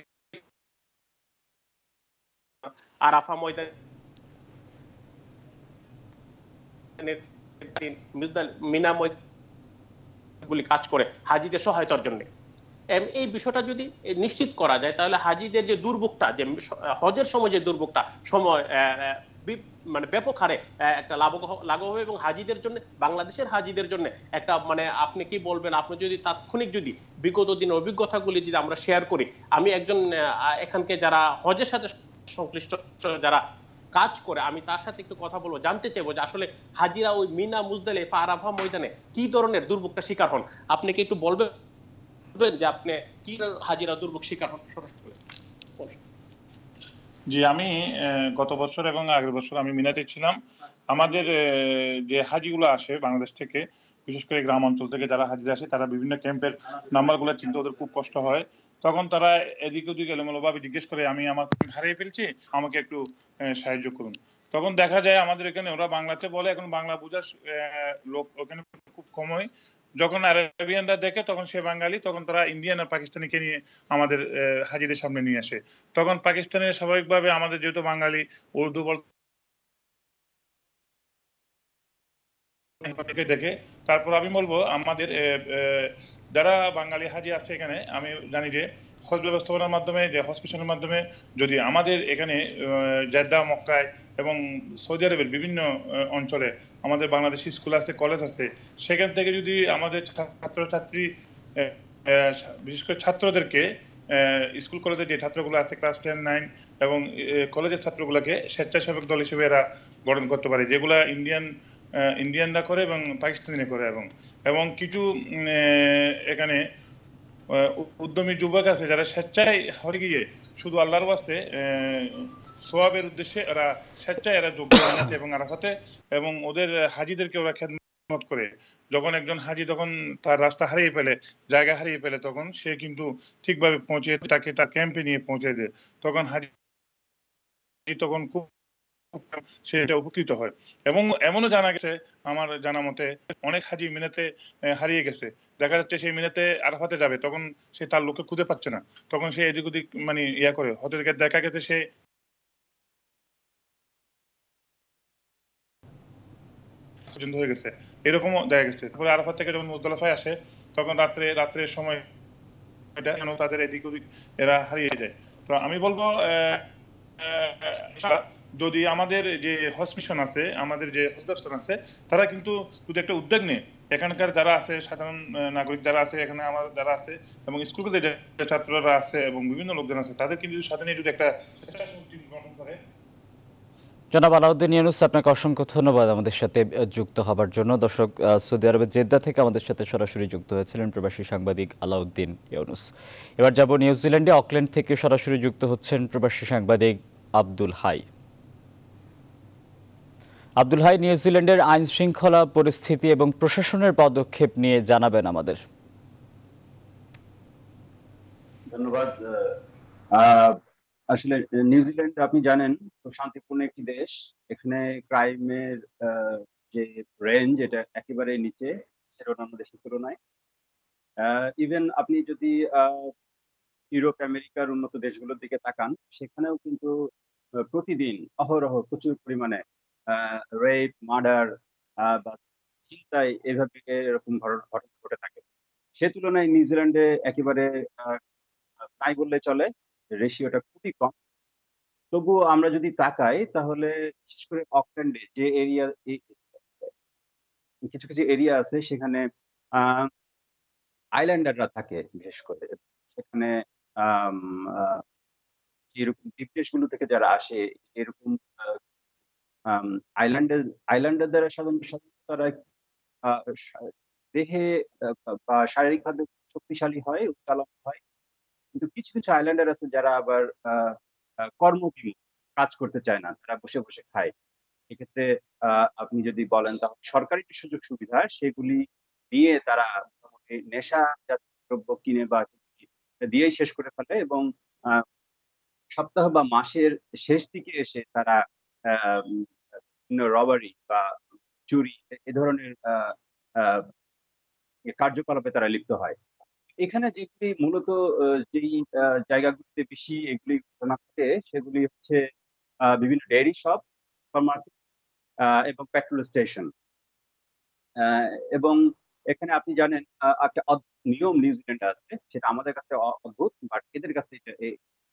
I: আরাফা ময়দান কাজ করে হাজিদের সহায়তার জন্য এই বিষয়টা যদি নিশ্চিত করা যায় তাহলে হাজিদের যে দুর্ভোগটা যে হজের সময় যে দুর্ভোগটা সময় মানে ব্যাপক হারে একটা লাভ লাঘব হবে এবং হাজিদের জন্য বাংলাদেশের হাজিদের জন্য একটা মানে আপনি কি বলবেন আপনি যদি তাৎক্ষণিক যদি বিগত দিনের অভিজ্ঞতাগুলি যদি আমরা শেয়ার করি আমি একজন এখানকে যারা হজের সাথে সংশ্লিষ্ট যারা কাজ করে আমি তার সাথে একটু কথা বলবো জানতে চাইবো যে আসলে হাজিরা ওই মিনা মুজদালিফা আরাফা ময়দানে কি ধরনের দুর্ভোগটা শিকার হন আপনি কি একটু বলবেন যে আপনি কি হাজিরা দুর্ভোগ শিকার হন
M: জি আমি গত বছর এবং আগের বছর আমি মিনাতে ছিলাম আমাদের যে হাজিগুলো আসে বাংলাদেশ থেকে বিশেষ করে গ্রাম অঞ্চল থেকে যারা হাজিরা আসে তারা বিভিন্ন ক্যাম্পের নাম্বারগুলো চিনতে ওদের খুব কষ্ট হয় তখন তারা এদিক ওদিক এলোমেলোভাবে জিজ্ঞেস করে আমি আমার হারিয়ে ফেলছি আমাকে একটু সাহায্য করুন তখন দেখা যায় আমাদের এখানে ওরা বাংলাতে বলে এখন বাংলা বোঝার লোক ওখানে খুব কম হয় যখন আরবিয়ানরা দেখে তখন সে বাঙালি তখন তারা ইন্ডিয়ান আর পাকিস্তানিকে নিয়ে আমাদের হাজিদের সামনে নিয়ে আসে তখন পাকিস্তানের স্বাভাবিকভাবে আমাদের যেহেতু বাঙালি উর্দু বলতে দেখে তারপর আমি বলবো আমাদের যারা বাঙালি হাজি আছে এখানে আমি জানি যে হজ ব্যবস্থাপনার মাধ্যমে যে হসপিটালের মাধ্যমে যদি আমাদের এখানে জেদ্দা মক্কায় এবং সৌদি আরবের বিভিন্ন অঞ্চলে আমাদের বাংলাদেশ স্কুল আছে কলেজ আছে সেখান থেকে যদি আমাদের ছাত্রছাত্রী বিশেষ করে ছাত্রদেরকে স্কুল কলেজের যে ছাত্রগুলো আছে ক্লাস টেন নাইন এবং কলেজের ছাত্রগুলোকে স্বেচ্ছাসেবক দল হিসেবে এরা গঠন করতে পারে যেগুলা ইন্ডিয়ান ইন্ডিয়ানরা করে এবং পাকিস্তানিরা করে এবং এবং কিছু এখানে উদ্যমী যুবক আছে যারা স্বেচ্ছায় হরে গিয়ে শুধু আল্লাহর বাস্তে সোয়াবের উদ্দেশ্যে এরা স্বেচ্ছায় এরা যোগ্য জানাতে এবং আরাফাতে এবং ওদের হাজিদেরকে ওরা খেদমত করে যখন একজন হাজি যখন তার রাস্তা হারিয়ে ফেলে জায়গা হারিয়ে ফেলে তখন সে কিন্তু ঠিকভাবে পৌঁছে তাকে তার ক্যাম্পে নিয়ে পৌঁছে দেয় তখন হাজি তখন খুব সেটা উপকৃত হয় এবং এমনও জানা গেছে আমার জানা মতে অনেক হাজি মিনাতে হারিয়ে গেছে দেখা যাচ্ছে সেই মিনাতে আরাফাতে যাবে তখন সে তার লোককে খুঁজে পাচ্ছে না তখন সে এদিক ওদিক মানে ইয়া করে হতে দেখা গেছে সে পর্যন্ত হয়ে গেছে এরকমও দেখা গেছে তারপরে আরাফাত থেকে যখন মুজদালাফায় আসে তখন রাত্রে রাত্রের সময় এটা তাদের এদিক ওদিক এরা হারিয়ে যায় তো আমি বলবো যদি আমাদের যে হজ মিশন আছে আমাদের যে হজ আছে তারা কিন্তু যদি একটা উদ্যোগ নেয় এখানকার যারা আছে সাধারণ নাগরিক যারা আছে এখানে আমার যারা আছে এবং স্কুল ছাত্ররা আছে এবং বিভিন্ন লোকজন আছে তাদের কিন্তু সাধারণ যদি একটা করে
A: জনাব আলাউদ্দিন ইউনুস আপনাকে অসংখ্য ধন্যবাদ আমাদের সাথে যুক্ত হবার জন্য দর্শক সৌদি আরবের জেদ্দা থেকে আমাদের সাথে সরাসরি যুক্ত হয়েছিলেন প্রবাসী সাংবাদিক আলাউদ্দিন ইউনুস এবার যাব নিউজিল্যান্ডে অকল্যান্ড থেকে সরাসরি যুক্ত হচ্ছেন প্রবাসী সাংবাদিক আব্দুল হাই আব্দুল হাই নিউজিল্যান্ডের আইন শৃঙ্খলা পরিস্থিতি এবং প্রশাসনের পদক্ষেপ নিয়ে জানাবেন আমাদের
N: ধন্যবাদ আসলে নিউজিল্যান্ড আপনি জানেন শান্তিপূর্ণ একটি দেশ এখানে ক্রাইমের যে রেঞ্জ এটা একেবারে নিচে সেটা অন্যান্য দেশের তুলনায় ইভেন আপনি যদি ইউরোপ আমেরিকার উন্নত দেশগুলোর দিকে তাকান সেখানেও কিন্তু প্রতিদিন অহরহ প্রচুর পরিমাণে রেপ মার্ডার বা চিন্তায় এভাবে এরকম ঘটনা ঘটে থাকে সে তুলনায় নিউজিল্যান্ডে একেবারে নাই বললে চলে রেশিওটা খুবই কম তবুও আমরা যদি তাকাই তাহলে বিশেষ করে অকল্যান্ডে যে এরিয়া কিছু কিছু এরিয়া আছে সেখানে আইল্যান্ডাররা থাকে বিশেষ করে সেখানে যেরকম দেশগুলো থেকে যারা আসে এরকম আইল্যান্ডে আইল্যান্ডারদের দেহে বা শারীরিকভাবে শক্তিশালী হয় উত্তালন হয় কিন্তু কিছু কিছু আইল্যান্ডার আছে যারা আবার কর্মকিম কাজ করতে চায় না তারা বসে বসে খায় সেক্ষেত্রে আপনি যদি বলেন তাহলে সরকারি যে সুযোগ সুবিধা সেগুলি নিয়ে তারা নেশা জাতীয় দ্রব্য কিনে বা দিয়েই শেষ করে ফেলে এবং সপ্তাহ বা মাসের শেষ দিকে এসে তারা বিভিন্ন রবারি বা চুরি এ ধরনের কার্যকলাপে তারা লিপ্ত হয় এখানে যেগুলি মূলত যেই জায়গাগুলিতে বেশি এগুলি ঘটনা ঘটে সেগুলি হচ্ছে বিভিন্ন ডেয়ারি শপ সুপারমার্কেট এবং পেট্রোল স্টেশন এবং এখানে আপনি জানেন একটা নিয়ম নিউজিল্যান্ডে আছে সেটা আমাদের কাছে অদ্ভুত বাট এদের কাছে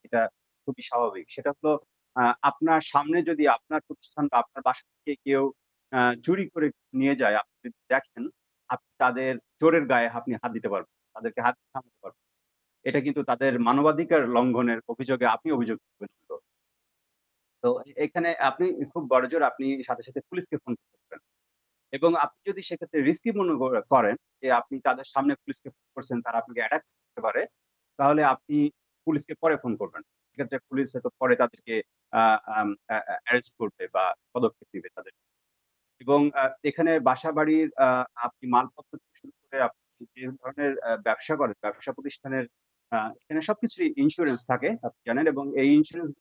N: এটা খুবই স্বাভাবিক সেটা হলো আপনার সামনে যদি আপনার প্রতিষ্ঠান বা আপনার বাসা থেকে কেউ চুরি করে নিয়ে যায় আপনি যদি দেখেন আপনি তাদের চোরের গায়ে আপনি হাত দিতে পারবেন তাদেরকে হাত থামাতে পারবেন এটা কিন্তু তাদের মানবাধিকার লঙ্ঘনের অভিযোগে আপনি অভিযোগ করবেন তো এখানে আপনি খুব বড়জোর আপনি সাথে সাথে পুলিশকে ফোন করতে পারেন এবং আপনি যদি সেক্ষেত্রে রিস্কি মনে করেন যে আপনি তাদের সামনে পুলিশকে ফোন করছেন তারা আপনাকে অ্যাটাক করতে পারে তাহলে আপনি পুলিশকে পরে ফোন করবেন সেক্ষেত্রে পুলিশ হয়তো পরে তাদেরকে অ্যারেস্ট করবে বা পদক্ষেপ নেবে তাদের এবং এখানে বাসা বাড়ির আপনি মালপত্র থেকে শুরু করে আপনি যে ধরনের ব্যবসা করেন ব্যবসা প্রতিষ্ঠানের এখানে সবকিছুই ইন্স্যুরেন্স থাকে আপনি জানেন এবং এই ইন্স্যুরেন্স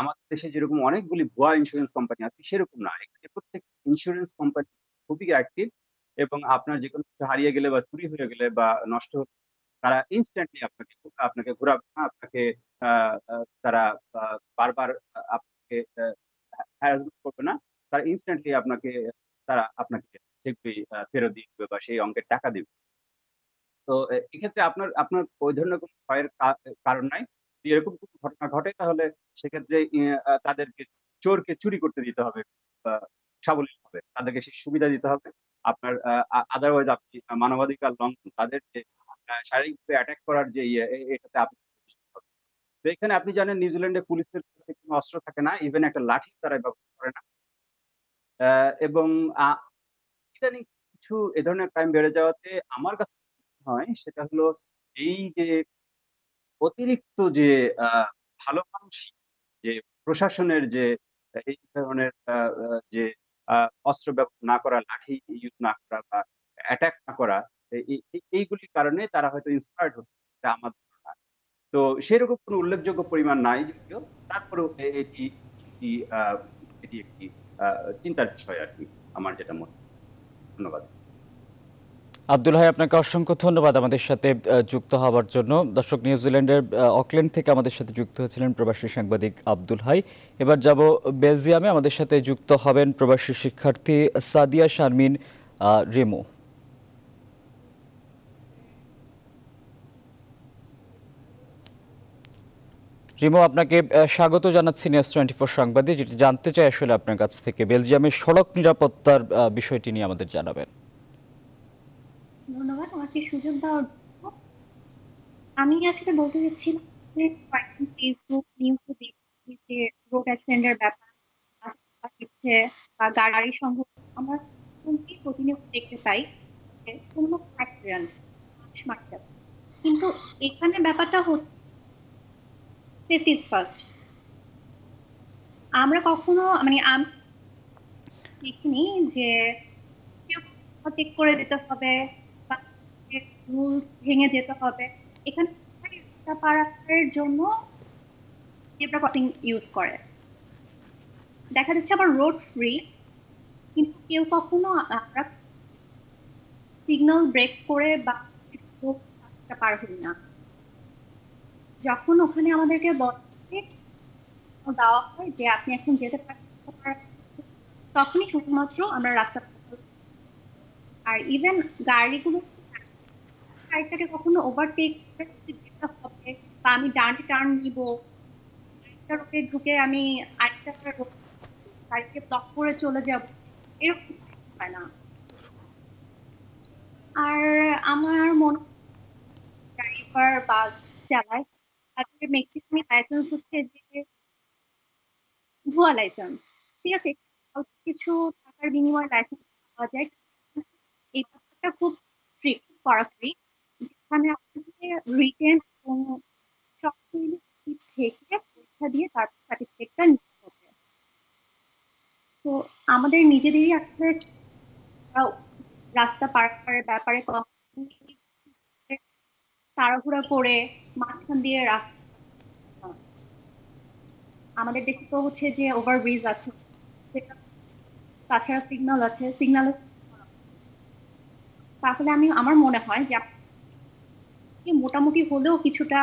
N: আমাদের দেশে যেরকম অনেকগুলি ভুয়া ইন্স্যুরেন্স কোম্পানি আছে সেরকম না এখানে প্রত্যেক ইন্স্যুরেন্স কোম্পানি খুবই অ্যাক্টিভ এবং আপনার যে কোনো কিছু হারিয়ে গেলে বা চুরি হয়ে গেলে বা নষ্ট তারা ইনস্ট্যান্টলি আপনাকে আপনাকে ঘুরাবে না আপনাকে তারা বারবার আপনাকে হ্যারাসমেন্ট করবে না তারা ইনস্ট্যান্টলি আপনাকে তারা আপনাকে দেখবে ফেরত দিয়ে বা সেই অঙ্কের টাকা দেবে তো এক্ষেত্রে আপনার আপনার ওই ধরনের কোনো ভয়ের কারণ নাই এরকম কোনো ঘটনা ঘটে তাহলে সেক্ষেত্রে তাদেরকে চোরকে চুরি করতে দিতে হবে সাবলীল হবে তাদেরকে সেই সুবিধা দিতে হবে আপনার আদারওয়াইজ আপনি মানবাধিকার লঙ্ঘন তাদের যে শারীরিকভাবে অ্যাটাক করার যে ইয়ে, এটাতে তো এখানে আপনি জানেন পুলিশের কাছে কোনো অস্ত্র থাকে না ইভেন একটা লাঠি তারা ব্যবহার করে না এবং ইদানিং কিছু এ ধরনের ক্রাইম বেড়ে যাওয়াতে আমার কাছে হয় সেটা হলো এই যে অতিরিক্ত যে ভালো মানুষ যে প্রশাসনের যে এই ধরনের যে অস্ত্র ব্যবহার না করা লাঠি ইউজ না করা বা অ্যাটাক না করা এইগুলির কারণে তারা হয়তো ইন্সপায়ার্ড হচ্ছে এটা তো সেরকম কোনো উল্লেখযোগ্য পরিমাণ নাই যদিও তারপরেও এটি একটি এটি একটি চিন্তার বিষয় আর কি আমার যেটা মনে ধন্যবাদ
A: আব্দুল হাই আপনাকে অসংখ্য ধন্যবাদ আমাদের সাথে যুক্ত হওয়ার জন্য দর্শক নিউজিল্যান্ডের অকল্যান্ড থেকে আমাদের সাথে যুক্ত হয়েছিলেন প্রবাসী সাংবাদিক আব্দুল হাই এবার যাব বেলজিয়ামে আমাদের সাথে যুক্ত হবেন প্রবাসী শিক্ষার্থী সাদিয়া শারমিন রেমো রিমো আপনাকে স্বাগত জানাচ্ছি নিউজ টোয়েন্টি ফোর সংবাদে যেটি জানতে চাই আসলে আপনার কাছ থেকে বেলজিয়ামের সড়ক নিরাপত্তার বিষয়টি নিয়ে আমাদের জানাবেন
O: ধন্যবাদ আমাকে সুযোগ দেওয়ার আমি আসলে বলতে চাচ্ছিলাম ফেসবুক নিউজে দেখছি যে রোড অ্যাক্সিডেন্টের ব্যাপার হচ্ছে বা গাড়ি সংঘর্ষ আমরা প্রতিনিয়ত দেখতে পাই কোনো অ্যাক্সিডেন্ট কিন্তু এখানে ব্যাপারটা হচ্ছে ফার্স্ট আমরা কখনো মানে আমি দেখিনি যে ঠিক করে দিতে হবে রুলস ভেঙে যেতে হবে এখানে জন্য জেব্রা ক্রসিং ইউজ করে দেখা যাচ্ছে আবার রোড ফ্রি কিন্তু কেউ কখনো আমরা সিগন্যাল ব্রেক করে বা পার হই না যখন ওখানে আমাদেরকে বলে দেওয়া হয় যে আপনি এখন যেতে পারেন তখনই শুধুমাত্র আমরা রাস্তা আর ইভেন গাড়িগুলো গাড়িটাকে কখনো ওভারটেক যেতে হবে বা আমি ডান টার্ন নিব গাড়িটার ঢুকে আমি আরেকটা গাড়িকে ব্লক করে চলে যাব এরকম হয় না আর আমার মনে হয় ড্রাইভার বাস চালায় ম্যাক্সিমাম লাইসেন্স হচ্ছে যে ভুয়া লাইসেন্স ঠিক আছে কিছু টাকার বিনিময়ে লাইসেন্স পাওয়া যায় এই ব্যাপারটা খুব স্ট্রিক্ট কড়াকড়ি যেখানে আপনাকে রিটেন এবং সব থেকে পরীক্ষা দিয়ে তার সার্টিফিকেটটা নিতে হবে তো আমাদের নিজেদেরই একটা রাস্তা পার করার ব্যাপারে তাড়াহুড়া করে মাঝখান দিয়ে রাস্তা আমাদের দেশে তো হচ্ছে যে ওভার ব্রিজ আছে তাছাড়া সিগনাল আছে সিগন্যাল তাহলে আমি আমার মনে হয় যে মোটামুটি হলেও কিছুটা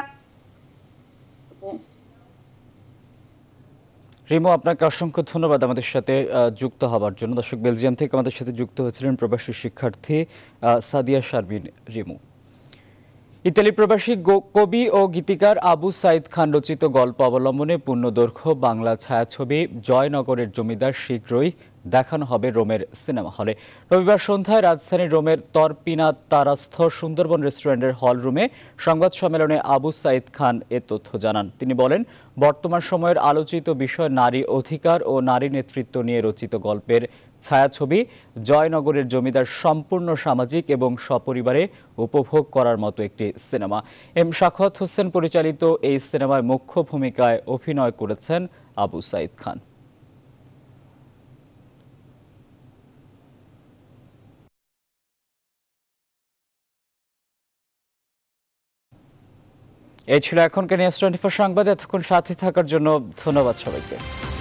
A: রিমো আপনাকে অসংখ্য ধন্যবাদ আমাদের সাথে যুক্ত হবার জন্য দর্শক বেলজিয়াম থেকে আমাদের সাথে যুক্ত হয়েছিলেন প্রবাসী শিক্ষার্থী সাদিয়া শারবিন রিমো ইতালি প্রবাসী কবি ও গীতিকার আবু সাইদ খান রচিত গল্প অবলম্বনে পূর্ণদৈর্ঘ্য বাংলা ছায়াছবি জয়নগরের জমিদার শীঘ্রই দেখানো হবে রোমের সিনেমা হলে রবিবার সন্ধ্যায় রাজধানী রোমের তরপিনা তারাস্থ সুন্দরবন রেস্টুরেন্টের হল রুমে সংবাদ সম্মেলনে আবু সাইদ খান এ তথ্য জানান তিনি বলেন বর্তমান সময়ের আলোচিত বিষয় নারী অধিকার ও নারী নেতৃত্ব নিয়ে রচিত গল্পের ছায়াছবি জয়নগরের জমিদার সম্পূর্ণ সামাজিক এবং সপরিবারে উপভোগ করার মতো একটি সিনেমা এম শাখত হোসেন পরিচালিত এই সিনেমায় মুখ্য ভূমিকায় অভিনয় করেছেন আবু সাইদ খান এই ছিল এখনকার নিউজ টোয়েন্টি ফোর সংবাদ এতক্ষণ সাথে থাকার জন্য ধন্যবাদ সবাইকে